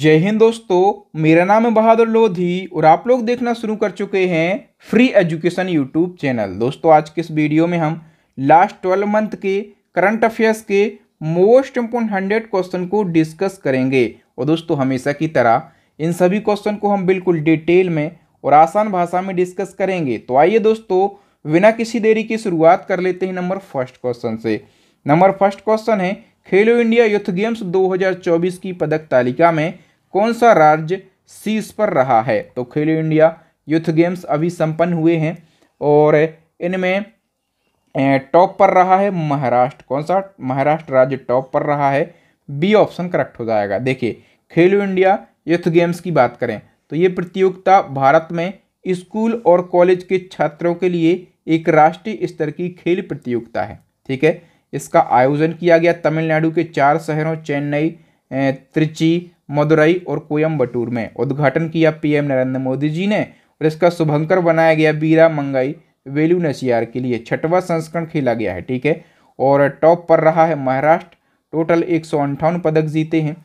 जय हिंद दोस्तों मेरा नाम है बहादुर लोधी और आप लोग देखना शुरू कर चुके हैं फ्री एजुकेशन यूट्यूब चैनल दोस्तों आज के इस वीडियो में हम लास्ट ट्वेल्व मंथ के करंट अफेयर्स के मोस्ट इम्पोर्टेंट हंड्रेड क्वेश्चन को डिस्कस करेंगे और दोस्तों हमेशा की तरह इन सभी क्वेश्चन को हम बिल्कुल डिटेल में और आसान भाषा में डिस्कस करेंगे तो आइए दोस्तों बिना किसी देरी की शुरुआत कर लेते हैं नंबर फर्स्ट क्वेश्चन से नंबर फर्स्ट क्वेश्चन है खेलो इंडिया यूथ गेम्स 2024 की पदक तालिका में कौन सा राज्य शीर्ष पर रहा है तो खेलो इंडिया यूथ गेम्स अभी संपन्न हुए हैं और इनमें टॉप पर रहा है महाराष्ट्र कौन सा महाराष्ट्र राज्य टॉप पर रहा है बी ऑप्शन करेक्ट हो जाएगा देखिए खेलो इंडिया यूथ गेम्स की बात करें तो ये प्रतियोगिता भारत में स्कूल और कॉलेज के छात्रों के लिए एक राष्ट्रीय स्तर की खेल प्रतियोगिता है ठीक है इसका आयोजन किया गया तमिलनाडु के चार शहरों चेन्नई त्रिची मदुरई और कोयम्बटूर में उद्घाटन किया पीएम नरेंद्र मोदी जी ने और इसका शुभंकर बनाया गया बीरा मंगाई वेलू नशियार के लिए छठवा संस्करण खेला गया है ठीक है और टॉप पर रहा है महाराष्ट्र टोटल एक पदक जीते हैं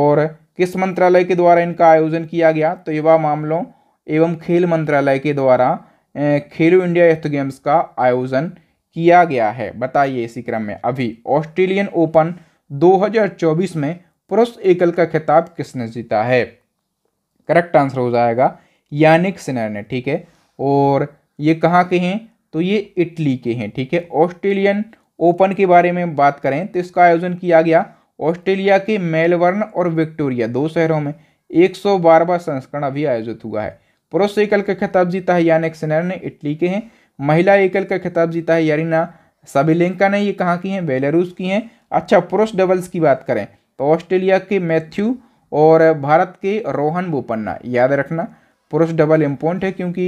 और किस मंत्रालय के द्वारा इनका आयोजन किया गया तो युवा मामलों एवं खेल मंत्रालय के द्वारा खेलो इंडिया यूथ गेम्स का आयोजन किया गया है बताइए इसी क्रम में अभी ऑस्ट्रेलियन ओपन 2024 में पुरुष एकल का खिताब किसने जीता है करेक्ट आंसर हो जाएगा यानिक सिनर ने ठीक है और ये कहाँ के हैं तो ये इटली के हैं ठीक है ऑस्ट्रेलियन ओपन के बारे में बात करें तो इसका आयोजन किया गया ऑस्ट्रेलिया के मेलबर्न और विक्टोरिया दो शहरों में एक सौ बारहवा संस्करण अभी आयोजित हुआ है पुरुष एकल का खिताब जीता है यानिक सिनर ने इटली के हैं महिला एकल का खिताब जीता है यारिना सबिलेंका ने ये कहाँ की हैं बेलारूस की हैं अच्छा पुरुष डबल्स की बात करें तो ऑस्ट्रेलिया के मैथ्यू और भारत के रोहन बोपन्ना याद रखना पुरुष डबल इम्पोर्ट है क्योंकि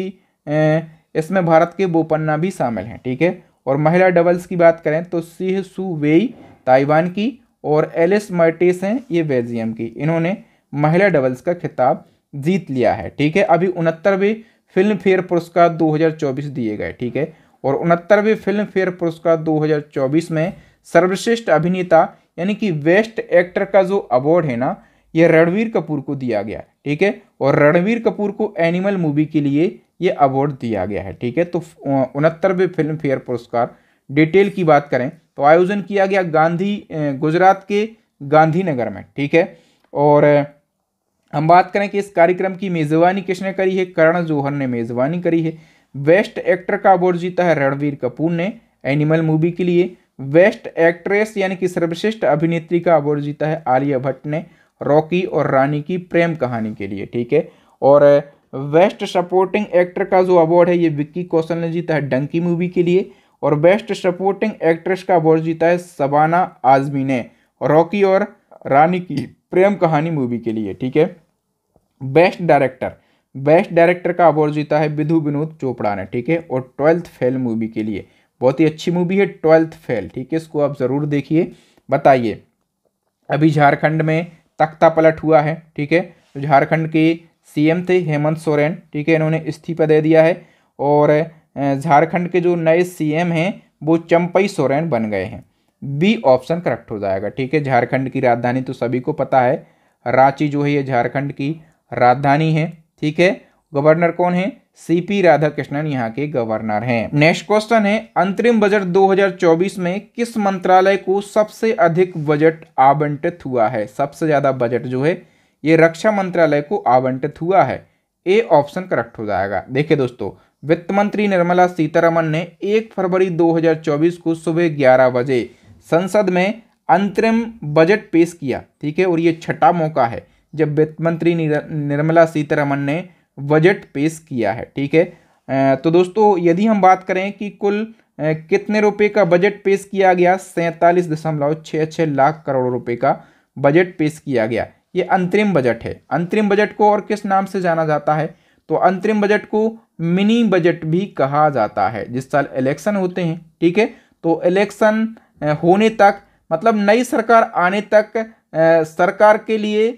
इसमें भारत के बोपन्ना भी शामिल हैं ठीक है और महिला डबल्स की बात करें तो सिह सु वेई ताइवान की और एलिस मर्टिस हैं ये बेल्जियम की इन्होंने महिला डबल्स का खिताब जीत लिया है ठीक है अभी उनहत्तरवें फिल्म फेयर पुरस्कार 2024 दिए गए ठीक है और उनहत्तरवें फिल्म फेयर पुरस्कार 2024 में सर्वश्रेष्ठ अभिनेता यानी कि वेस्ट एक्टर का जो अवार्ड है ना ये रणवीर कपूर को दिया गया ठीक है और रणवीर कपूर को एनिमल मूवी के लिए ये अवार्ड दिया गया है ठीक है तो उनहत्तरवें फिल्म फेयर पुरस्कार डिटेल की बात करें तो आयोजन किया गया गांधी गुजरात के गांधीनगर में ठीक है और हम बात करें कि इस कार्यक्रम की मेज़बानी किसने करी है करण जौहर ने मेज़बानी करी है बेस्ट एक्टर का अवार्ड जीता है रणवीर कपूर ने एनिमल मूवी के लिए बेस्ट एक्ट्रेस यानी कि सर्वश्रेष्ठ अभिनेत्री का अवार्ड जीता है आलिया भट्ट ने रॉकी और रानी की प्रेम कहानी के लिए ठीक है और बेस्ट सपोर्टिंग एक्टर का जो अवार्ड है ये विक्की कौशल ने जीता है डंकी मूवी के लिए और बेस्ट सपोर्टिंग एक्ट्रेस का अवार्ड जीता है सबाना आजमी ने रॉकी और रानी की प्रेम कहानी मूवी के लिए ठीक है बेस्ट डायरेक्टर बेस्ट डायरेक्टर का अवार्ड जीता है विधु विनोद चोपड़ा ने ठीक है और ट्वेल्थ फेल मूवी के लिए बहुत ही अच्छी मूवी है ट्वेल्थ फेल ठीक है इसको आप ज़रूर देखिए बताइए अभी झारखंड में तख्ता पलट हुआ है ठीक है तो झारखंड के सीएम थे हेमंत सोरेन ठीक है इन्होंने इस्तीफा दे दिया है और झारखंड के जो नए सीएम हैं वो चंपई सोरेन बन गए हैं बी ऑप्शन करेक्ट हो जाएगा ठीक है झारखंड की राजधानी तो सभी को पता है रांची जो है ये झारखंड की राजधानी है ठीक है गवर्नर कौन है सीपी राधाकृष्णन यहाँ के गवर्नर हैं नेक्स्ट क्वेश्चन है अंतरिम बजट 2024 में किस मंत्रालय को सबसे अधिक बजट आवंटित हुआ है सबसे ज्यादा बजट जो है ये रक्षा मंत्रालय को आवंटित हुआ है ए ऑप्शन करेक्ट हो जाएगा देखिए दोस्तों वित्त मंत्री निर्मला सीतारमन ने 1 फरवरी 2024 को सुबह 11 बजे संसद में अंतरिम बजट पेश किया ठीक है और ये छठा मौका है जब वित्त मंत्री निर्मला सीतारमन ने बजट पेश किया है ठीक है तो दोस्तों यदि हम बात करें कि कुल कितने रुपए का बजट पेश किया गया सैंतालीस दशमलव छः छः लाख करोड़ रुपए का बजट पेश किया गया ये अंतरिम बजट है अंतरिम बजट को और किस नाम से जाना जाता है तो अंतरिम बजट को मिनी बजट भी कहा जाता है जिस साल इलेक्शन होते हैं ठीक है तो इलेक्शन होने तक मतलब नई सरकार आने तक सरकार के लिए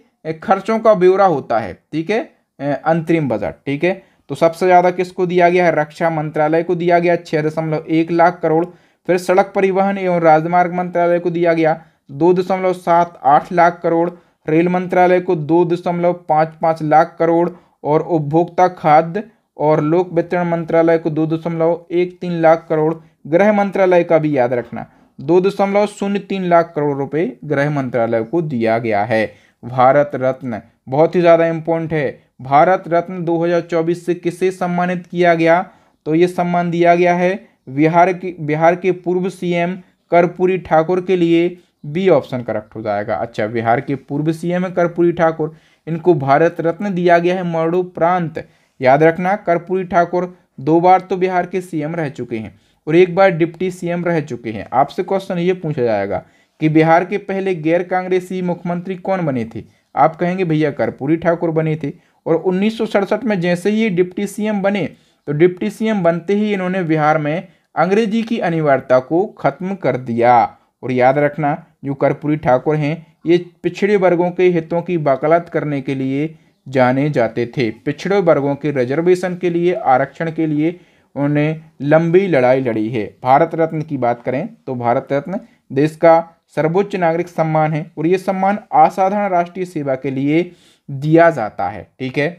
खर्चों का ब्यौरा होता है ठीक है अंतरिम बजट ठीक है तो सबसे ज़्यादा किसको दिया गया है रक्षा मंत्रालय को दिया गया छः दशमलव एक लाख करोड़ फिर सड़क परिवहन एवं राजमार्ग मंत्रालय को दिया गया दो दशमलव सात आठ लाख करोड़ रेल मंत्रालय को दो दशमलव पाँच पाँच लाख करोड़ और उपभोक्ता खाद्य और लोक वितरण मंत्रालय को दो दशमलव एक तीन लाख करोड़ गृह मंत्रालय का भी याद रखना दो दशमलव शून्य तीन लाख करोड़ रुपए गृह मंत्रालय को दिया गया है भारत रत्न बहुत ही ज़्यादा इम्पोर्टेंट है भारत रत्न 2024 से किसे सम्मानित किया गया तो ये सम्मान दिया गया है बिहार के बिहार के पूर्व सीएम कर्पूरी ठाकुर के लिए बी ऑप्शन करेक्ट हो जाएगा अच्छा बिहार के पूर्व सीएम है कर्पूरी ठाकुर इनको भारत रत्न दिया गया है मरणो प्रांत याद रखना कर्पूरी ठाकुर दो बार तो बिहार के सीएम रह चुके हैं और एक बार डिप्टी सीएम रह चुके हैं आपसे क्वेश्चन ये पूछा जाएगा कि बिहार के पहले गैर कांग्रेसी मुख्यमंत्री कौन बने थे आप कहेंगे भैया कर्पूरी ठाकुर बने थे और उन्नीस में जैसे ही डिप्टी सी बने तो डिप्टी सी बनते ही इन्होंने बिहार में अंग्रेजी की अनिवार्यता को खत्म कर दिया और याद रखना जो कर्पूरी ठाकुर हैं ये पिछड़े वर्गों के हितों की वकालत करने के लिए जाने जाते थे पिछड़े वर्गों के रिजर्वेशन के लिए आरक्षण के लिए उन्होंने लंबी लड़ाई लड़ी है भारत रत्न की बात करें तो भारत रत्न देश का सर्वोच्च नागरिक सम्मान है और ये सम्मान असाधारण राष्ट्रीय सेवा के लिए दिया जाता है ठीक है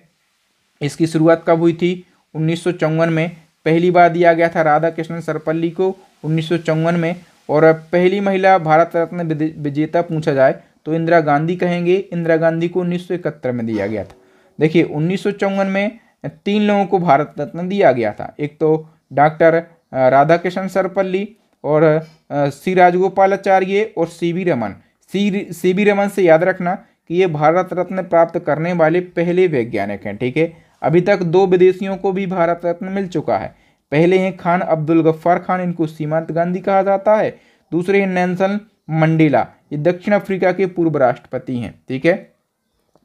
इसकी शुरुआत कब हुई थी उन्नीस में पहली बार दिया गया था राधा कृष्णन सरपल्ली को उन्नीस में और पहली महिला भारत रत्न विजेता पूछा जाए तो इंदिरा गांधी कहेंगे इंदिरा गांधी को उन्नीस में दिया गया था देखिए उन्नीस में तीन लोगों को भारत रत्न दिया गया था एक तो डॉक्टर राधा कृष्ण सरपल्ली और सी राजगोपालाचार्य और C V Raman C C V Raman से याद रखना कि ये भारत रत्न प्राप्त करने वाले पहले वैज्ञानिक हैं ठीक है अभी तक दो विदेशियों को भी भारत रत्न मिल चुका है पहले हैं खान अब्दुल गफ्फार खान इनको सीमांत गांधी कहा जाता है दूसरे हैं नैनसन मंडेला ये दक्षिण अफ्रीका के पूर्व राष्ट्रपति हैं ठीक है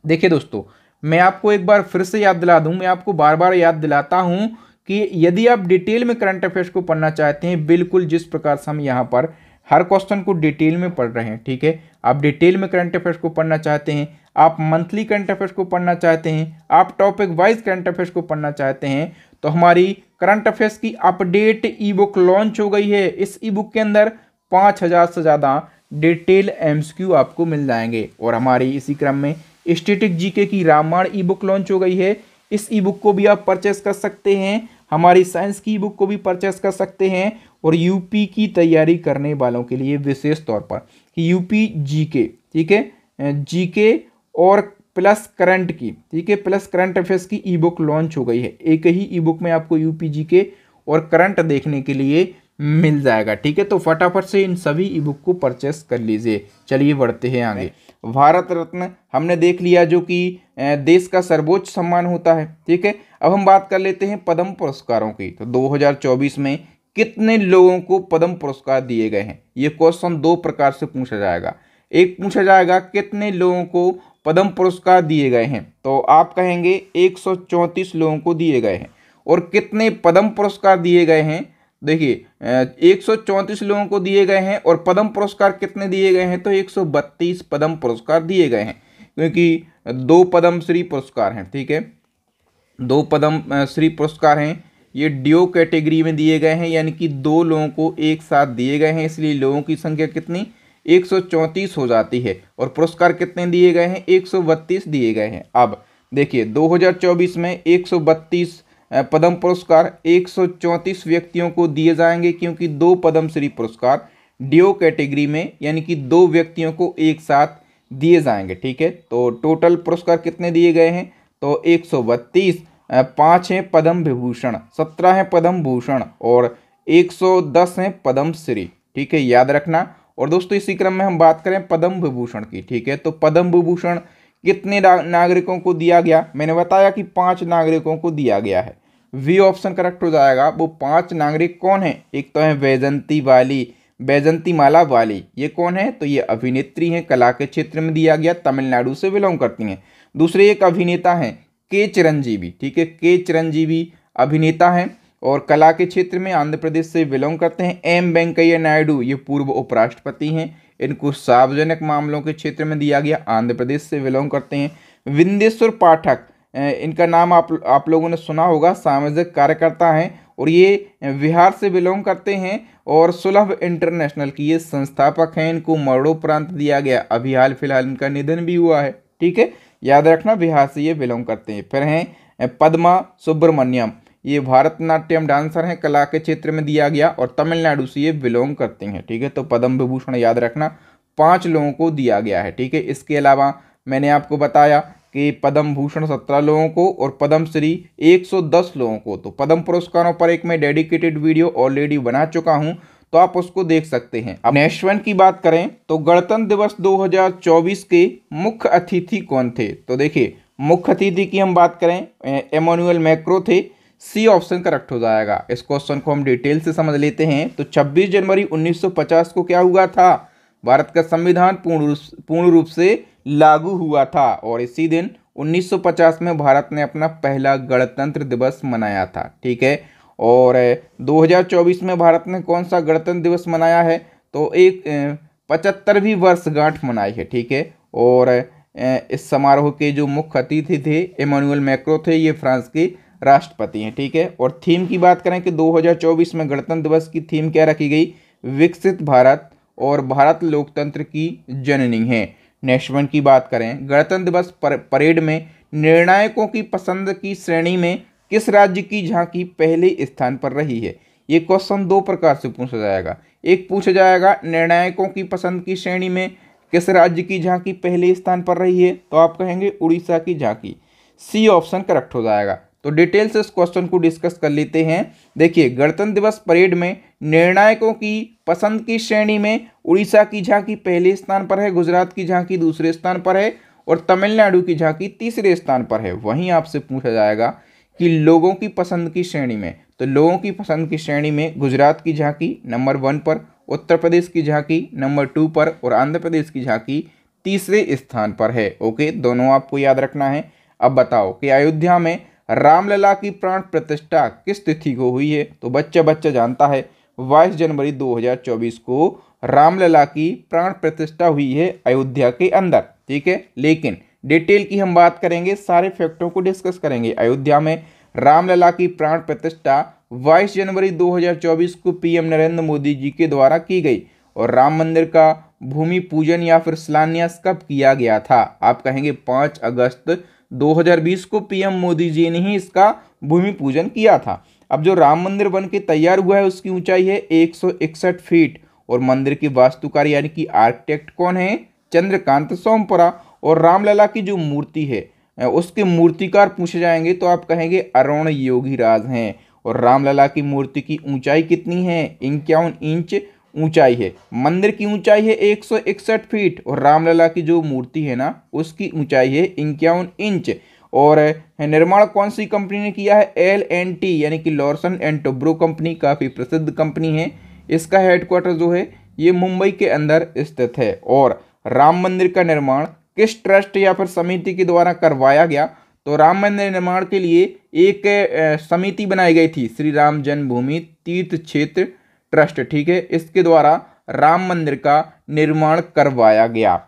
देखिए दोस्तों मैं आपको एक बार फिर से याद दिला दूं मैं आपको बार बार याद दिलाता हूं कि यदि आप डिटेल में करंट अफेयर्स को पढ़ना चाहते हैं बिल्कुल जिस प्रकार से हम यहाँ पर हर क्वेश्चन को डिटेल में पढ़ रहे हैं ठीक है आप डिटेल में करंट अफेयर्स को पढ़ना चाहते हैं आप मंथली करंट अफेयर्स को पढ़ना चाहते हैं आप टॉपिक वाइज करंट अफेयर्स को पढ़ना चाहते हैं तो हमारी करंट अफेयर्स की अपडेट ई बुक लॉन्च हो गई है इस ई बुक के अंदर पाँच हज़ार से ज़्यादा डिटेल क्यू आपको मिल जाएंगे और हमारी इसी क्रम में स्टेटिक जीके की रामायण ई बुक लॉन्च हो गई है इस ई बुक को भी आप परचेस कर सकते हैं हमारी साइंस की ई बुक को भी परचेस कर सकते हैं और यूपी की तैयारी करने वालों के लिए विशेष तौर पर कि यूपी जीके ठीक है जीके और प्लस करंट की ठीक है प्लस करंट अफेयर्स की ई बुक लॉन्च हो गई है एक ही ई बुक में आपको यूपी जीके और करंट देखने के लिए मिल जाएगा ठीक है तो फटाफट से इन सभी ई बुक को परचेस कर लीजिए चलिए बढ़ते हैं आगे भारत रत्न हमने देख लिया जो कि देश का सर्वोच्च सम्मान होता है ठीक है अब हम बात कर लेते हैं पद्म पुरस्कारों की तो 2024 में कितने लोगों को पद्म पुरस्कार दिए गए हैं ये क्वेश्चन दो प्रकार से पूछा जाएगा एक पूछा जाएगा कितने लोगों को पद्म पुरस्कार दिए गए हैं तो आप कहेंगे एक लोगों को दिए गए हैं और कितने पद्म पुरस्कार दिए गए हैं देखिए एक लोगों को दिए गए हैं और पद्म पुरस्कार कितने दिए गए हैं तो 132 पद्म पुरस्कार दिए गए हैं क्योंकि दो पद्मश्री पुरस्कार हैं ठीक है दो पद्म श्री पुरस्कार हैं ये ड्यू कैटेगरी में दिए गए हैं यानी कि दो लोगों को एक साथ दिए गए हैं इसलिए लोगों की संख्या कितनी एक हो जाती है और पुरस्कार कितने दिए गए हैं एक दिए गए हैं अब देखिए 2024 में 132 पद्म पुरस्कार एक व्यक्तियों को दिए जाएंगे क्योंकि दो पद्मश्री पुरस्कार डीओ कैटेगरी में यानी कि दो व्यक्तियों को एक साथ दिए जाएंगे ठीक है तो टोटल पुरस्कार कितने दिए गए हैं तो एक पाँच हैं पद्म विभूषण सत्रह हैं पद्म भूषण और एक सौ दस हैं पद्म श्री ठीक है याद रखना और दोस्तों इसी क्रम में हम बात करें पद्म विभूषण की ठीक है तो पद्म विभूषण कितने नागरिकों को दिया गया मैंने बताया कि पांच नागरिकों को दिया गया है वी ऑप्शन करेक्ट हो जाएगा वो पांच नागरिक कौन है एक तो है वैजंती वाली वैजंती माला वाली ये कौन है तो ये अभिनेत्री हैं कला के क्षेत्र में दिया गया तमिलनाडु से बिलोंग करती हैं दूसरे एक अभिनेता हैं के चिरंजीवी ठीक है के चिरंजीवी अभिनेता हैं और कला के क्षेत्र में आंध्र प्रदेश से बिलोंग करते हैं एम वेंकैया नायडू ये पूर्व उपराष्ट्रपति हैं इनको सार्वजनिक मामलों के क्षेत्र में दिया गया आंध्र प्रदेश से बिलोंग करते हैं विंदेश्वर पाठक इनका नाम आप आप लोगों ने सुना होगा सामाजिक कार्यकर्ता हैं और ये बिहार से बिलोंग करते हैं और सुलभ इंटरनेशनल की ये संस्थापक हैं इनको मरणोपरांत दिया गया अभी हाल फिलहाल इनका निधन भी हुआ है ठीक है याद रखना बिहार से ये बिलोंग करते हैं फिर हैं पद्मा सुब्रमण्यम ये भारतनाट्यम डांसर हैं कला के क्षेत्र में दिया गया और तमिलनाडु से ये बिलोंग करते हैं ठीक है तो पद्म विभूषण याद रखना पाँच लोगों को दिया गया है ठीक है इसके अलावा मैंने आपको बताया कि पद्म भूषण सत्रह लोगों को और पद्म श्री एक सौ दस लोगों को तो पद्म पुरस्कारों पर एक मैं डेडिकेटेड वीडियो ऑलरेडी बना चुका हूँ तो आप उसको देख सकते हैं अब नेशवन की बात करें तो गणतंत्र दिवस 2024 के मुख्य अतिथि कौन थे तो देखिए मुख्य अतिथि की हम बात करें एमोनुअल मैक्रो थे सी ऑप्शन करेक्ट हो जाएगा इस क्वेश्चन को हम डिटेल से समझ लेते हैं तो 26 जनवरी 1950 को क्या हुआ था भारत का संविधान पूर्ण रूप पूर्ण रूप से लागू हुआ था और इसी दिन 1950 में भारत ने अपना पहला गणतंत्र दिवस मनाया था ठीक है और 2024 में भारत ने कौन सा गणतंत्र दिवस मनाया है तो एक पचहत्तरवीं वर्षगांठ मनाई है ठीक है और इस समारोह के जो मुख्य अतिथि थे इमानुअल मैक्रो थे ये फ्रांस के राष्ट्रपति हैं ठीक है और थीम की बात करें कि 2024 में गणतंत्र दिवस की थीम क्या रखी गई विकसित भारत और भारत लोकतंत्र की जननी है नेक्स्ट वन की बात करें गणतंत्र दिवस पर, परेड में निर्णायकों की पसंद की श्रेणी में किस राज्य की झांकी पहले स्थान पर रही है ये क्वेश्चन दो प्रकार से पूछा जाएगा एक पूछा जाएगा निर्णायकों की पसंद की श्रेणी में किस राज्य की झांकी पहले स्थान पर रही है तो आप कहेंगे उड़ीसा की झांकी सी ऑप्शन करेक्ट हो जाएगा तो डिटेल से इस क्वेश्चन को डिस्कस कर लेते हैं देखिए गणतंत्र दिवस परेड में निर्णायकों की पसंद की श्रेणी में उड़ीसा की झांकी पहले स्थान पर है गुजरात की झांकी दूसरे स्थान पर है और तमिलनाडु की झांकी तीसरे स्थान पर है वहीं आपसे पूछा जाएगा कि लोगों की पसंद की श्रेणी में तो लोगों की पसंद की श्रेणी में गुजरात की झांकी नंबर वन पर उत्तर प्रदेश की झांकी नंबर टू पर और आंध्र प्रदेश की झांकी तीसरे स्थान पर है ओके दोनों आपको याद रखना है अब बताओ कि अयोध्या में रामलला की प्राण प्रतिष्ठा किस तिथि को हुई है तो बच्चा बच्चा जानता है बाईस जनवरी 2024 को रामलला की प्राण प्रतिष्ठा हुई है अयोध्या के अंदर ठीक है लेकिन डिटेल की हम बात करेंगे सारे फैक्टों को डिस्कस करेंगे अयोध्या में रामलला की प्राण प्रतिष्ठा 22 जनवरी 2024 को पीएम नरेंद्र मोदी जी के द्वारा की गई और राम मंदिर का भूमि पूजन या फिर शिलान्यास कब किया गया था आप कहेंगे 5 अगस्त 2020 को पीएम मोदी जी ने ही इसका भूमि पूजन किया था अब जो राम मंदिर बन के तैयार हुआ है उसकी ऊंचाई है एक फीट और मंदिर के वास्तुकार यानी कि आर्किटेक्ट कौन है चंद्रकांत सोमपुरा और रामलला की जो मूर्ति है उसके मूर्तिकार पूछे जाएंगे तो आप कहेंगे अरुण योगी राज हैं और रामलला की मूर्ति की ऊंचाई कितनी है इक्यावन इंच ऊंचाई है मंदिर की ऊंचाई है एक सौ इकसठ फीट और रामलला की जो मूर्ति है ना उसकी ऊंचाई है इक्यावन इंच और निर्माण कौन सी कंपनी ने किया है एल एन टी यानी कि लॉर्सन एंड टोब्रो कंपनी काफ़ी प्रसिद्ध कंपनी है इसका हेडक्वार्टर जो है ये मुंबई के अंदर स्थित है और राम मंदिर का निर्माण किस ट्रस्ट या फिर समिति के द्वारा करवाया गया तो राम मंदिर निर्माण के लिए एक समिति बनाई गई थी श्री राम जन्मभूमि तीर्थ क्षेत्र ट्रस्ट ठीक है इसके द्वारा राम मंदिर का निर्माण करवाया गया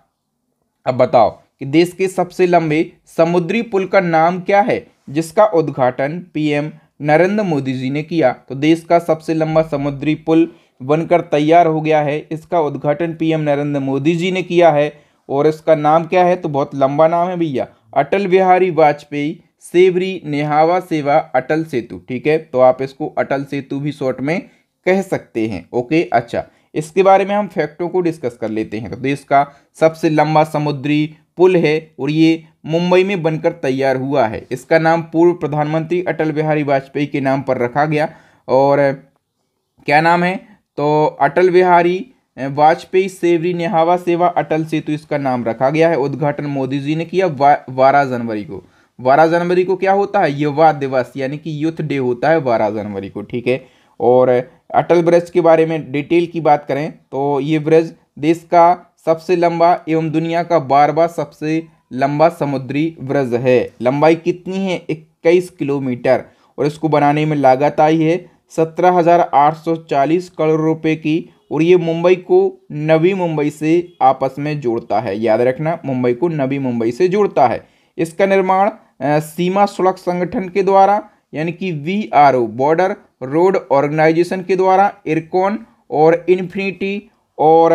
अब बताओ कि देश के सबसे लंबे समुद्री पुल का नाम क्या है जिसका उद्घाटन पीएम नरेंद्र मोदी जी ने किया तो देश का सबसे लंबा समुद्री पुल बनकर तैयार हो गया है इसका उद्घाटन पीएम नरेंद्र मोदी जी ने किया है और इसका नाम क्या है तो बहुत लंबा नाम है भैया अटल बिहारी वाजपेयी सेवरी नेहावा सेवा अटल सेतु ठीक है तो आप इसको अटल सेतु भी शॉर्ट में कह सकते हैं ओके अच्छा इसके बारे में हम फैक्टों को डिस्कस कर लेते हैं तो देश का सबसे लंबा समुद्री पुल है और ये मुंबई में बनकर तैयार हुआ है इसका नाम पूर्व प्रधानमंत्री अटल बिहारी वाजपेयी के नाम पर रखा गया और क्या नाम है तो अटल बिहारी वाजपेयी सेवरी नेहावा सेवा अटल सेतु इसका नाम रखा गया है उद्घाटन मोदी जी ने किया बारह जनवरी को बारह जनवरी को क्या होता है युवा दिवस यानी कि यूथ डे होता है बारह जनवरी को ठीक है और अटल ब्रिज के बारे में डिटेल की बात करें तो ये ब्रिज देश का सबसे लंबा एवं दुनिया का बारवा सबसे लंबा समुद्री ब्रिज है लंबाई कितनी है इक्कीस किलोमीटर और इसको बनाने में लागत आई है सत्रह हज़ार आठ सौ चालीस करोड़ रुपए की और ये मुंबई को नवी मुंबई से आपस में जोड़ता है याद रखना मुंबई को नवी मुंबई से जोड़ता है इसका निर्माण सीमा सड़क संगठन के द्वारा यानी कि B R O border road organisation के द्वारा इरकॉन और इन्फिनिटी और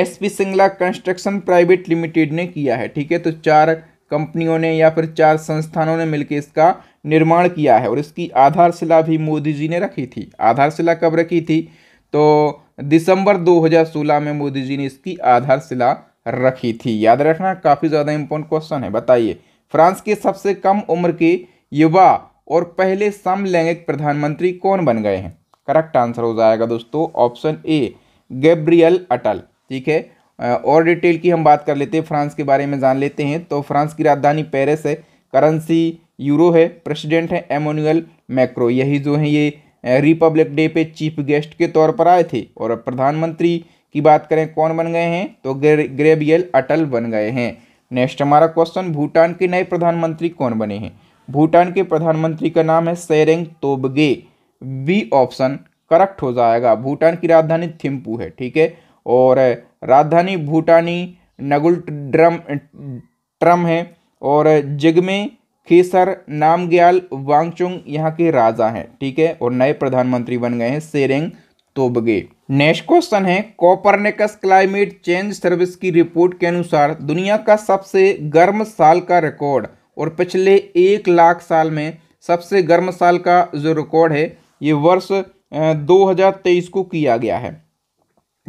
S P Singla construction private limited ने किया है ठीक है तो चार कंपनियों ने या फिर चार संस्थानों ने मिलकर इसका निर्माण किया है और इसकी आधारशिला भी मोदी जी ने रखी थी आधारशिला कब रखी थी तो दिसंबर 2016 में मोदी जी ने इसकी आधारशिला रखी थी याद रखना काफ़ी ज़्यादा इम्पोर्टेंट क्वेश्चन है बताइए फ्रांस के सबसे कम उम्र के युवा और पहले समलैंगिक प्रधानमंत्री कौन बन गए हैं करेक्ट आंसर हो जाएगा दोस्तों ऑप्शन ए गैब्रियल अटल ठीक है और डिटेल की हम बात कर लेते हैं फ्रांस के बारे में जान लेते हैं तो फ्रांस की राजधानी पेरिस है करेंसी यूरो है प्रेसिडेंट है एमोनुअल मैक्रो यही जो है ये रिपब्लिक डे पे चीफ गेस्ट के तौर पर आए थे और प्रधानमंत्री की बात करें कौन बन गए हैं तो ग्रेबियल अटल बन गए हैं नेक्स्ट हमारा क्वेश्चन भूटान के नए प्रधानमंत्री कौन बने हैं भूटान के प्रधानमंत्री का नाम है Tshering Tobgay B option correct हो जाएगा भूटान की राजधानी थिम्पू है ठीक है और राजधानी भूटानी नगुल ट्रम ट्रम है और जिगमे खेसर नामग्याल वांगचुंग यहाँ के राजा हैं ठीक है और नए प्रधानमंत्री बन गए हैं सेरेंग तोबगे नेक्स्ट क्वेश्चन है कॉपरनेकस क्लाइमेट चेंज सर्विस की रिपोर्ट के अनुसार दुनिया का सबसे गर्म साल का रिकॉर्ड और पिछले एक लाख साल में सबसे गर्म साल का जो रिकॉर्ड है ये वर्ष 2023 को किया गया है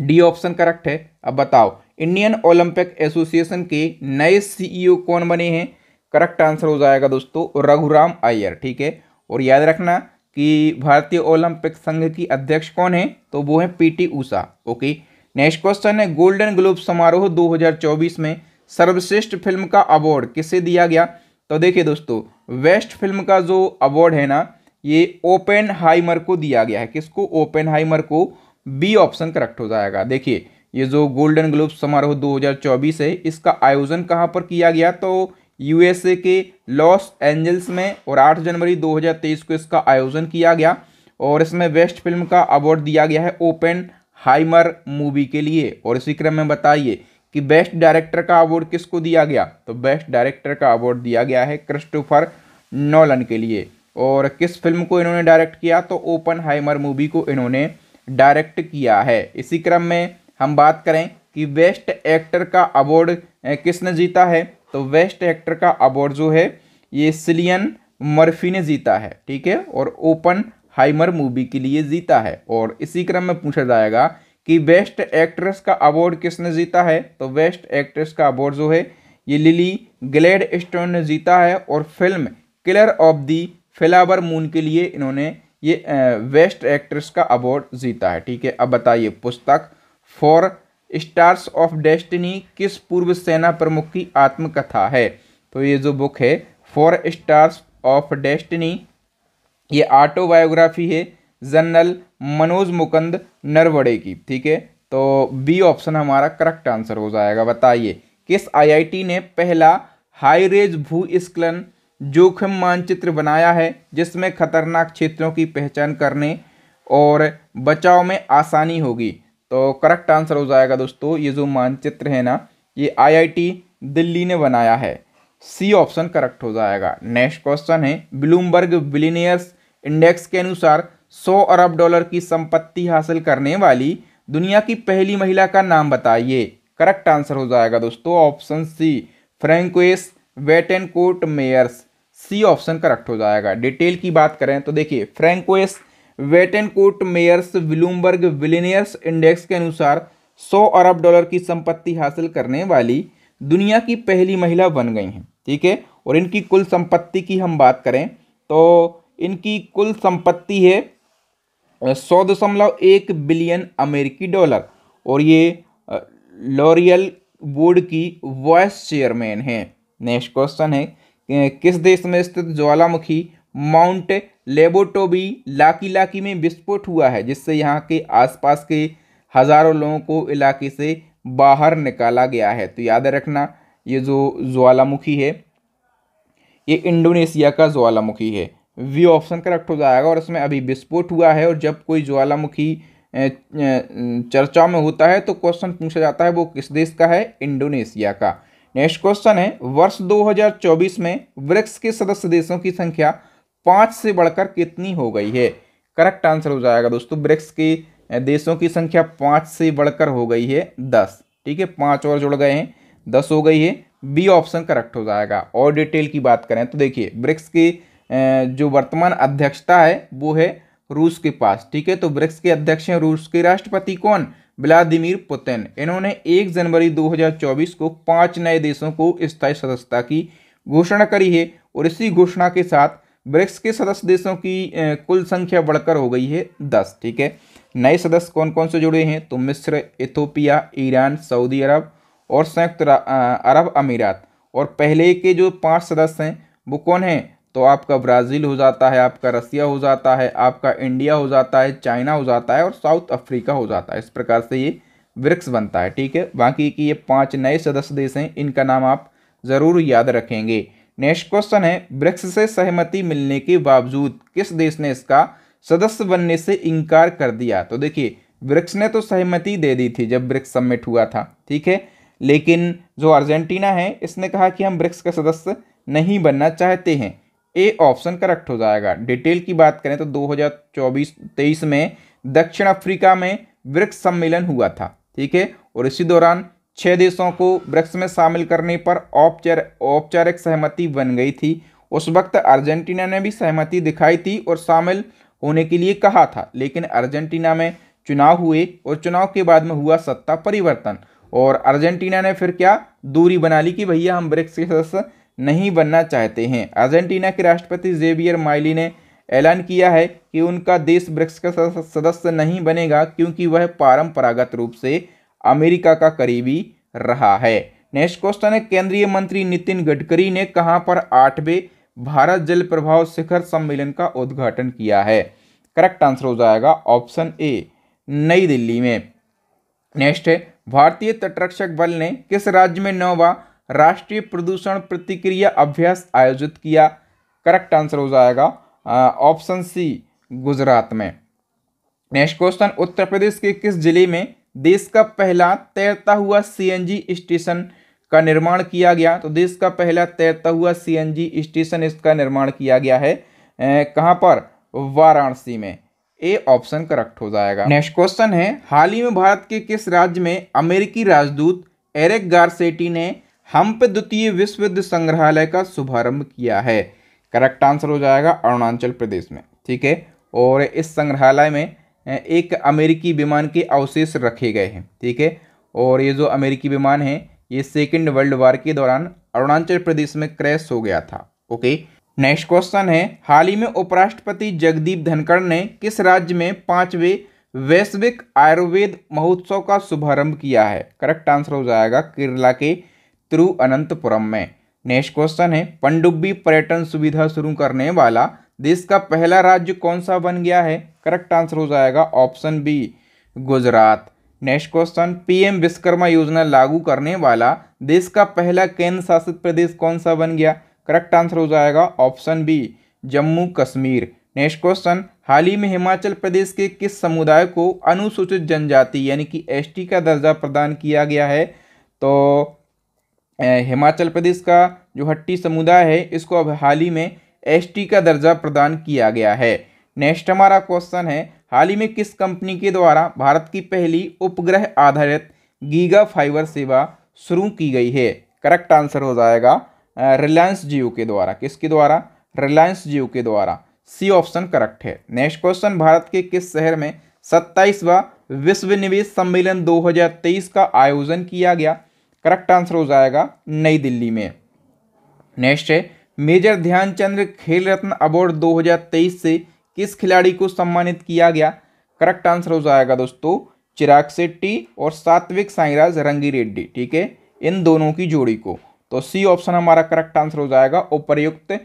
डी ऑप्शन करेक्ट है अब बताओ इंडियन ओलंपिक एसोसिएशन के नए सीईओ कौन बने हैं करेक्ट आंसर हो जाएगा दोस्तों रघुराम अय्यर ठीक है और याद रखना कि भारतीय ओलंपिक संघ की अध्यक्ष कौन है तो वो है P T Usha okay next question है गोल्डन ग्लोब समारोह 2024 में सर्वश्रेष्ठ फिल्म का अवार्ड किसे दिया गया तो देखिए दोस्तों वेस्ट फिल्म का जो अवार्ड है ना ये ओपेन हाइमर को दिया गया है किसको ओपेन हाइमर को बी ऑप्शन करेक्ट हो जाएगा देखिए ये जो गोल्डन ग्लोब समारोह 2024 है इसका आयोजन कहाँ पर किया गया तो यूएसए के लॉस एंजल्स में और 8 जनवरी 2023 को इसका आयोजन किया गया और इसमें बेस्ट फिल्म का अवार्ड दिया गया है ओपन हाइमर मूवी के लिए और इसी क्रम में बताइए कि बेस्ट डायरेक्टर का अवार्ड किसको दिया गया तो बेस्ट डायरेक्टर का अवार्ड दिया गया है क्रिस्टोफर नोलन के लिए और किस फिल्म को इन्होंने डायरेक्ट किया तो ओपन हाइमर मूवी को इन्होंने डायरेक्ट किया है इसी क्रम में हम बात करें कि बेस्ट एक्टर का अवार्ड किसने जीता है तो वेस्ट एक्टर का अवार्ड जो है ये सिलियन मर्फी ने जीता है ठीक है और ओपन हाइमर मूवी के लिए जीता है और इसी क्रम में पूछा जाएगा कि बेस्ट एक्ट्रेस का अवार्ड किसने जीता है तो बेस्ट एक्ट्रेस का अवार्ड जो है ये लिली ग्लेड स्टोन ने जीता है और film killer of the flower moon के लिए इन्होंने ये बेस्ट एक्ट्रेस का अवार्ड जीता है ठीक है अब बताइए पुस्तक फॉर स्टार्स ऑफ डेस्टिनी किस पूर्व सेना प्रमुख की आत्मकथा है तो ये जो बुक है फोर स्टार्स ऑफ डेस्टिनी ये ऑटोबायोग्राफी है जनरल मनोज मुकुंद नरवड़े की ठीक है तो बी ऑप्शन हमारा करेक्ट आंसर हो जाएगा बताइए किस आईआईटी ने पहला हाई रेज भूस्खलन जोखिम मानचित्र बनाया है जिसमें खतरनाक क्षेत्रों की पहचान करने और बचाव में आसानी होगी तो करेक्ट आंसर हो जाएगा दोस्तों ये जो मानचित्र है ना ये आईआईटी दिल्ली ने बनाया है सी ऑप्शन करेक्ट हो जाएगा नेक्स्ट क्वेश्चन है ब्लूमबर्ग बिलीनियर्स इंडेक्स के अनुसार 100 अरब डॉलर की संपत्ति हासिल करने वाली दुनिया की पहली महिला का नाम बताइए करेक्ट आंसर हो जाएगा दोस्तों option C Francoise Bettencourt Meyers C option correct हो जाएगा डिटेल की बात करें तो देखिए फ्रेंकुएस वेटेनकोट मेयर्स विलूमबर्ग विलिनियर्स इंडेक्स के अनुसार 100 अरब डॉलर की संपत्ति हासिल करने वाली दुनिया की पहली महिला बन गई हैं ठीक है और इनकी कुल संपत्ति की हम बात करें तो इनकी कुल संपत्ति है सौ दशमलव एक बिलियन अमेरिकी डॉलर और ये लॉरियल बोर्ड की वाइस चेयरमैन हैं नेक्स्ट क्वेश्चन है किस देश में स्थित ज्वालामुखी माउंट लेबोटोबी लाकी लाकी में विस्फोट हुआ है जिससे यहाँ के आसपास के हज़ारों लोगों को इलाके से बाहर निकाला गया है तो याद रखना ये जो ज्वालामुखी है ये इंडोनेशिया का ज्वालामुखी है वी ऑप्शन करेक्ट हो जाएगा और इसमें अभी विस्फोट हुआ है और जब कोई ज्वालामुखी चर्चा में होता है तो क्वेश्चन पूछा जाता है वो किस देश का है इंडोनेशिया का नेक्स्ट क्वेश्चन है वर्ष 2024 में ब्रिक्स के सदस्य देशों की संख्या पाँच से बढ़कर कितनी हो गई है करेक्ट आंसर हो जाएगा दोस्तों ब्रिक्स के देशों की संख्या पाँच से बढ़कर हो गई है दस ठीक है पाँच और जुड़ गए हैं दस हो गई है बी ऑप्शन करेक्ट हो जाएगा और डिटेल की बात करें तो देखिए ब्रिक्स की जो वर्तमान अध्यक्षता है वो है रूस के पास ठीक है तो ब्रिक्स के अध्यक्ष हैं रूस के राष्ट्रपति कौन व्लादिमिर पुतिन इन्होंने एक जनवरी 2024 को पांच नए देशों को स्थायी सदस्यता की घोषणा करी है और इसी घोषणा के साथ ब्रिक्स के सदस्य देशों की कुल संख्या बढ़कर हो गई है दस ठीक है नए सदस्य कौन कौन से जुड़े हैं तो मिस्र इथोपिया ईरान सऊदी अरब और संयुक्त अरब अमीरात और पहले के जो पांच सदस्य हैं वो कौन हैं तो आपका ब्राज़ील हो जाता है आपका रसिया हो जाता है आपका इंडिया हो जाता है चाइना हो जाता है और साउथ अफ्रीका हो जाता है इस प्रकार से ये ब्रिक्स बनता है ठीक है बाकी की ये पांच नए सदस्य देश हैं इनका नाम आप ज़रूर याद रखेंगे नेक्स्ट क्वेश्चन है ब्रिक्स से सहमति मिलने के बावजूद किस देश ने इसका सदस्य बनने से इनकार कर दिया तो देखिए ब्रिक्स ने तो सहमति दे दी थी जब ब्रिक्स समिट हुआ था ठीक है लेकिन जो अर्जेंटीना है इसने कहा कि हम ब्रिक्स का सदस्य नहीं बनना चाहते हैं ए ऑप्शन करेक्ट हो जाएगा डिटेल की बात करें तो 2024-23 में दक्षिण अफ्रीका में ब्रिक्स सम्मेलन हुआ था ठीक है और इसी दौरान छः देशों को ब्रिक्स में शामिल करने पर औपचारिक औपचारिक सहमति बन गई थी उस वक्त अर्जेंटीना ने भी सहमति दिखाई थी और शामिल होने के लिए कहा था लेकिन अर्जेंटीना में चुनाव हुए और चुनाव के बाद में हुआ सत्ता परिवर्तन और अर्जेंटीना ने फिर क्या दूरी बना ली कि भैया हम ब्रिक्स के सदस्य नहीं बनना चाहते हैं अर्जेंटीना के राष्ट्रपति जेवियर माइली ने ऐलान किया है कि उनका देश ब्रिक्स का सदस्य नहीं बनेगा क्योंकि वह परंपरागत रूप से अमेरिका का करीबी रहा है नेक्स्ट क्वेश्चन है केंद्रीय मंत्री नितिन गडकरी ने कहाँ पर आठवें भारत जल प्रभाव शिखर सम्मेलन का उद्घाटन किया है करेक्ट आंसर हो जाएगा ऑप्शन ए नई दिल्ली में नेक्स्ट है भारतीय तटरक्षक बल ने किस राज्य में नौवा राष्ट्रीय प्रदूषण प्रतिक्रिया अभ्यास आयोजित किया करेक्ट आंसर हो जाएगा ऑप्शन सी गुजरात में नेक्स्ट क्वेश्चन उत्तर प्रदेश के किस जिले में देश का पहला तैरता हुआ सीएनजी स्टेशन का निर्माण किया गया तो देश का पहला तैरता हुआ सीएनजी स्टेशन इसका निर्माण किया गया है कहाँ पर वाराणसी में ए ऑप्शन करेक्ट हो जाएगा नेक्स्ट क्वेश्चन है हाल ही में भारत के किस राज्य में अमेरिकी राजदूत एरिक गारसेटी ने हम्प द्वितीय विश्व युद्ध संग्रहालय का शुभारंभ किया है करेक्ट आंसर हो जाएगा अरुणाचल प्रदेश में ठीक है और इस संग्रहालय में एक अमेरिकी विमान के अवशेष रखे गए हैं ठीक है और ये जो अमेरिकी विमान है ये सेकेंड वर्ल्ड वॉर के दौरान अरुणाचल प्रदेश में क्रैश हो गया था ओके नेक्स्ट क्वेश्चन है हाल ही में उपराष्ट्रपति जगदीप धनखड़ ने किस राज्य में पांचवे वैश्विक आयुर्वेद महोत्सव का शुभारंभ किया है करेक्ट आंसर हो जाएगा केरला के तिरुअनंतपुरम में नेक्स्ट क्वेश्चन है पंडुब्बी पर्यटन सुविधा शुरू करने वाला देश का पहला राज्य कौन सा बन गया है करेक्ट आंसर हो जाएगा option B Gujarat next question PM Vishwakarma Yojana लागू करने वाला देश का पहला केंद्र शासित प्रदेश कौन सा बन गया करेक्ट आंसर हो जाएगा option B Jammu Kashmir next question हाल ही में हिमाचल प्रदेश के किस समुदाय को अनुसूचित जनजाति यानी कि एसटी का दर्जा प्रदान किया गया है तो हिमाचल प्रदेश का जो हट्टी समुदाय है इसको अब हाल ही में एसटी का दर्जा प्रदान किया गया है नेक्स्ट हमारा क्वेश्चन है हाल ही में किस कंपनी के द्वारा भारत की पहली उपग्रह आधारित गीगा फाइबर सेवा शुरू की गई है करेक्ट आंसर हो जाएगा रिलायंस जियो के द्वारा किसके द्वारा रिलायंस जियो के द्वारा सी ऑप्शन करेक्ट है नेक्स्ट क्वेश्चन भारत के किस शहर में सत्ताईसवा विश्व निवेश सम्मेलन 2023 का आयोजन किया गया करेक्ट आंसर हो जाएगा नई दिल्ली में नेक्स्ट है मेजर ध्यानचंद्र खेल रत्न अवार्ड 2023 से किस खिलाड़ी को सम्मानित किया गया करेक्ट आंसर हो जाएगा दोस्तों चिराग शेट्टी और सात्विक साईराज रंगी रेड्डी ठीक है इन दोनों की जोड़ी को तो सी ऑप्शन हमारा करेक्ट आंसर हो जाएगा उपरयुक्त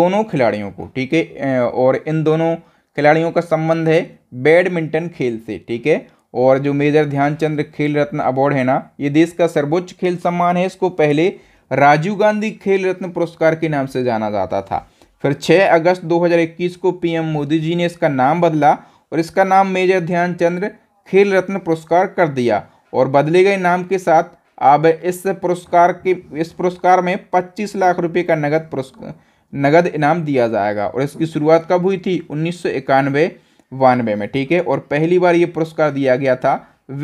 दोनों खिलाड़ियों को ठीक है और इन दोनों खिलाड़ियों का संबंध है बैडमिंटन खेल से ठीक है और जो मेजर ध्यानचंद्र खेल रत्न अवार्ड है ना ये देश का सर्वोच्च खेल सम्मान है इसको पहले राजीव गांधी खेल रत्न पुरस्कार के नाम से जाना जाता था फिर 6 अगस्त 2021 को पीएम मोदी जी ने इसका नाम बदला और इसका नाम मेजर ध्यानचंद्र खेल रत्न पुरस्कार कर दिया और बदले गए नाम के साथ अब इस पुरस्कार के इस पुरस्कार में 25 लाख रुपए का नगद पुरस्कार नगद इनाम दिया जाएगा और इसकी शुरुआत कब हुई थी उन्नीस सौ इक्यानवे वानवे में ठीक है और पहली बार ये पुरस्कार दिया गया था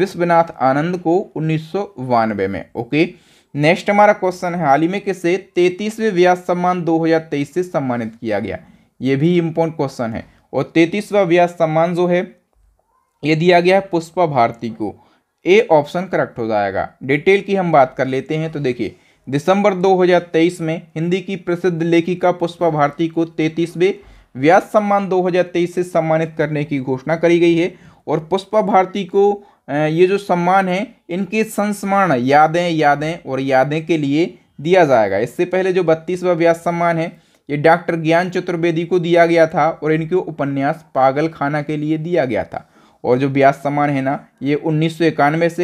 विश्वनाथ आनंद को उन्नीस में ओके नेक्स्ट हमारा क्वेश्चन है हाल ही में किसे तैतीसवें व्यास सम्मान 2023 से सम्मानित किया गया ये भी इम्पोर्टेंट क्वेश्चन है और तैतीसवा व्यास सम्मान जो है ये दिया गया है पुष्पा भारती को ए ऑप्शन करेक्ट हो जाएगा डिटेल की हम बात कर लेते हैं तो देखिए दिसंबर 2023 में हिंदी की प्रसिद्ध लेखिका पुष्पा भारती को तैतीसवें व्यास सम्मान दो से सम्मानित करने की घोषणा करी गई है और पुष्पा भारती को ये जो सम्मान है इनके संस्मरण यादें यादें और यादें के लिए दिया जाएगा इससे पहले जो बत्तीसवा व्यास सम्मान है ये डॉक्टर ज्ञान चतुर्वेदी को दिया गया था और इनके उपन्यास पागल खाना के लिए दिया गया था और जो व्यास सम्मान है ना ये उन्नीस से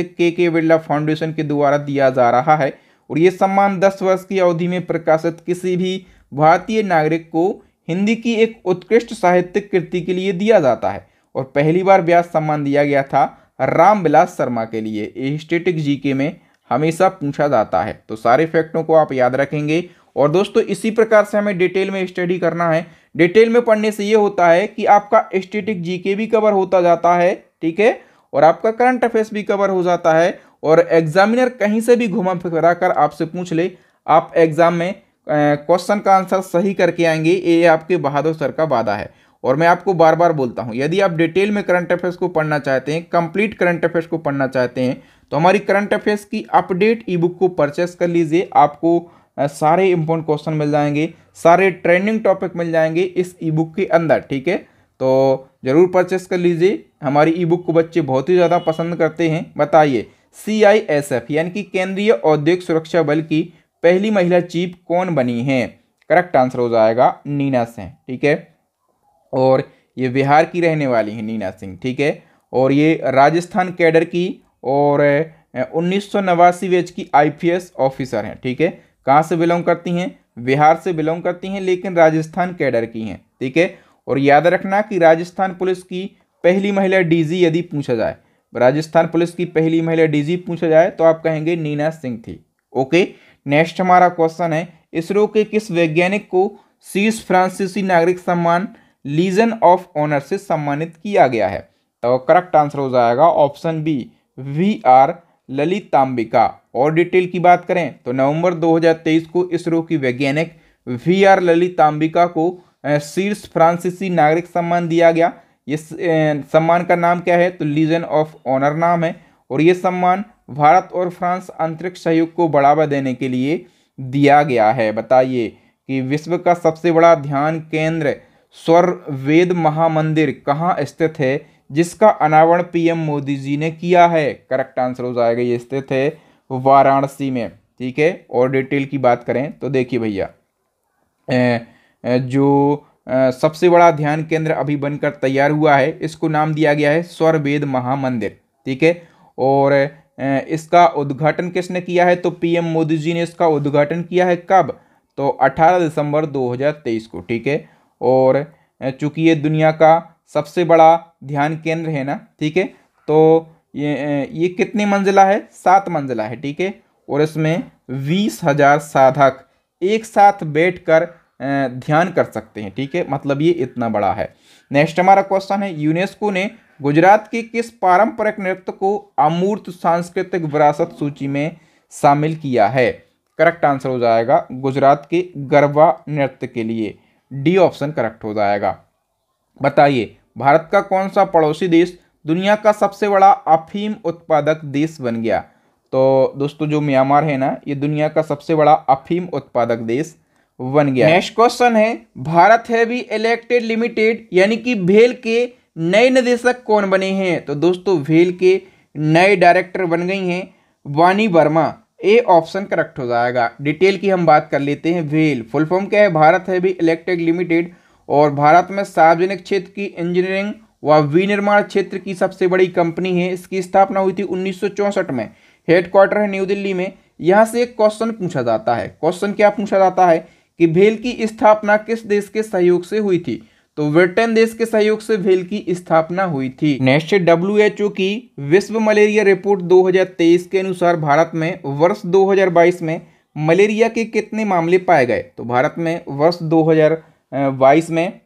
के के बिरला फाउंडेशन के द्वारा दिया जा रहा है और ये सम्मान दस वर्ष की अवधि में प्रकाशित किसी भी भारतीय नागरिक को हिंदी की एक उत्कृष्ट साहित्यिक कृति के लिए दिया जाता है और पहली बार व्यास सम्मान दिया गया था रामविलास शर्मा के लिए स्टेटिक जीके में हमेशा पूछा जाता है तो सारे फैक्टों को आप याद रखेंगे और दोस्तों इसी प्रकार से हमें डिटेल में स्टडी करना है डिटेल में पढ़ने से ये होता है कि आपका स्टेटिक जीके भी कवर होता जाता है ठीक है और आपका करंट अफेयर्स भी कवर हो जाता है और एग्जामिनर कहीं से भी घुमा फिरा कर आपसे पूछ ले आप एग्जाम में क्वेश्चन का आंसर सही करके आएंगे ये आपके बहादुर सर का वादा है और मैं आपको बार बार बोलता हूँ यदि आप डिटेल में करंट अफेयर्स को पढ़ना चाहते हैं कंप्लीट करंट अफेयर्स को पढ़ना चाहते हैं तो हमारी करंट अफेयर्स की अपडेट ई बुक को परचेस कर लीजिए आपको सारे इम्पोर्टेंट क्वेश्चन मिल जाएंगे सारे ट्रेंडिंग टॉपिक मिल जाएंगे इस ई बुक के अंदर ठीक है तो ज़रूर परचेस कर लीजिए हमारी ई बुक को बच्चे बहुत ही ज़्यादा पसंद करते हैं बताइए सी आई एस एफ यानी कि केंद्रीय औद्योगिक सुरक्षा बल की पहली महिला चीफ कौन बनी है करेक्ट आंसर हो जाएगा नीना सिंह ठीक है और ये बिहार की रहने वाली हैं नीना सिंह ठीक है और ये राजस्थान कैडर की और उन्नीस सौ नवासी बैच की आईपीएस ऑफिसर हैं ठीक है कहाँ से बिलोंग करती हैं बिहार से बिलोंग करती हैं लेकिन राजस्थान कैडर की हैं ठीक है और याद रखना कि राजस्थान पुलिस की पहली महिला डीजी यदि पूछा जाए राजस्थान पुलिस की पहली महिला डीजी पूछा जाए तो आप कहेंगे नीना सिंह थी ओके नेक्स्ट हमारा क्वेश्चन है इसरो के किस वैज्ञानिक को सीस फ्रांसीसी नागरिक सम्मान लीजन ऑफ ऑनर से सम्मानित किया गया है तो करेक्ट आंसर हो जाएगा option B V R Lalithambika और डिटेल की बात करें तो नवंबर 2023 को इसरो की वैज्ञानिक वी आर तांबिका को शीर्ष फ्रांसीसी नागरिक सम्मान दिया गया ये सम्मान का नाम क्या है तो लीजन ऑफ ऑनर नाम है और ये सम्मान भारत और फ्रांस अंतरिक्ष सहयोग को बढ़ावा देने के लिए दिया गया है बताइए कि विश्व का सबसे बड़ा ध्यान केंद्र स्वर वेद महामंदिर कहाँ स्थित है जिसका अनावरण पीएम मोदी जी ने किया है करेक्ट आंसर हो जाएगा ये स्थित है वाराणसी में ठीक है और डिटेल की बात करें तो देखिए भैया जो सबसे बड़ा ध्यान केंद्र अभी बनकर तैयार हुआ है इसको नाम दिया गया है स्वर वेद महामंदिर ठीक है और इसका उद्घाटन किसने किया है तो पीएम मोदी जी ने इसका उद्घाटन किया है कब तो 18 दिसंबर 2023 को ठीक है और चूँकि ये दुनिया का सबसे बड़ा ध्यान केंद्र है ना ठीक है तो ये ये कितनी मंजिला है सात मंजिला है ठीक है और इसमें बीस हजार साधक एक साथ बैठकर ध्यान कर सकते हैं ठीक है मतलब ये इतना बड़ा है नेक्स्ट हमारा क्वेश्चन है यूनेस्को ने गुजरात के किस पारंपरिक नृत्य को अमूर्त सांस्कृतिक विरासत सूची में शामिल किया है करेक्ट आंसर हो जाएगा गुजरात के गरबा नृत्य के लिए डी ऑप्शन करेक्ट हो जाएगा बताइए भारत का कौन सा पड़ोसी देश दुनिया का सबसे बड़ा अफीम उत्पादक देश बन गया तो दोस्तों जो म्यांमार है ना ये दुनिया का सबसे बड़ा अफीम उत्पादक देश बन गया नेक्स्ट क्वेश्चन है भारत हैवी इलेक्टेड लिमिटेड यानी कि भेल के नए निदेशक कौन बने हैं तो दोस्तों भेल के नए डायरेक्टर बन गई हैं वानी वर्मा ए ऑप्शन करेक्ट हो जाएगा डिटेल की हम बात कर लेते हैं वेल फुल फॉर्म क्या है भारत भी इलेक्ट्रिक लिमिटेड और भारत में सार्वजनिक क्षेत्र की इंजीनियरिंग व विनिर्माण क्षेत्र की सबसे बड़ी कंपनी है इसकी स्थापना हुई थी उन्नीस में हेडक्वार्टर है न्यू दिल्ली में यहाँ से एक क्वेश्चन पूछा जाता है क्वेश्चन क्या पूछा जाता है कि भेल की स्थापना किस देश के सहयोग से हुई थी तो ब्रिटेन देश के सहयोग से व्हेल की स्थापना हुई थी नेक्स्ट डब्ल्यू की विश्व मलेरिया रिपोर्ट 2023 के अनुसार भारत में वर्ष 2022 में मलेरिया के कितने मामले पाए गए तो भारत में वर्ष 2022 में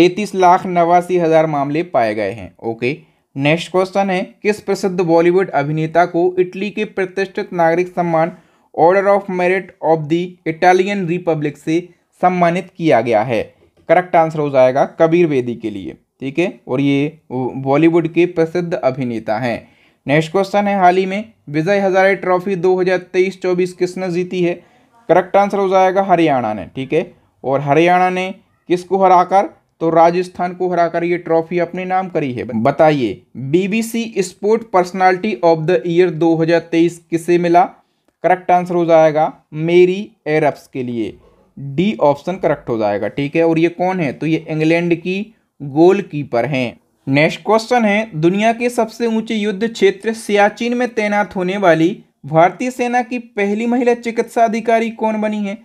तैतीस लाख नवासी हज़ार मामले पाए गए हैं ओके नेक्स्ट क्वेश्चन है किस प्रसिद्ध बॉलीवुड अभिनेता को इटली के प्रतिष्ठित नागरिक सम्मान order of merit of the Italian republic से सम्मानित किया गया है करेक्ट आंसर हो जाएगा कबीर बेदी के लिए ठीक है और ये बॉलीवुड के प्रसिद्ध अभिनेता हैं नेक्स्ट क्वेश्चन है हाल ही में विजय हजारे ट्रॉफी 2023-24 किसने जीती है करेक्ट आंसर हो जाएगा हरियाणा ने ठीक है और हरियाणा ने किसको हराकर तो राजस्थान को हराकर ये ट्रॉफी अपने नाम करी है बताइए BBC sport personality of the year 2023 किसे मिला करेक्ट आंसर हो जाएगा मेरी एरब्स के लिए डी ऑप्शन करेक्ट हो जाएगा ठीक है और ये कौन है तो ये इंग्लैंड की गोलकीपर हैं नेक्स्ट क्वेश्चन है दुनिया के सबसे ऊंचे युद्ध क्षेत्र सियाचिन में तैनात होने वाली भारतीय सेना की पहली महिला चिकित्सा अधिकारी कौन बनी है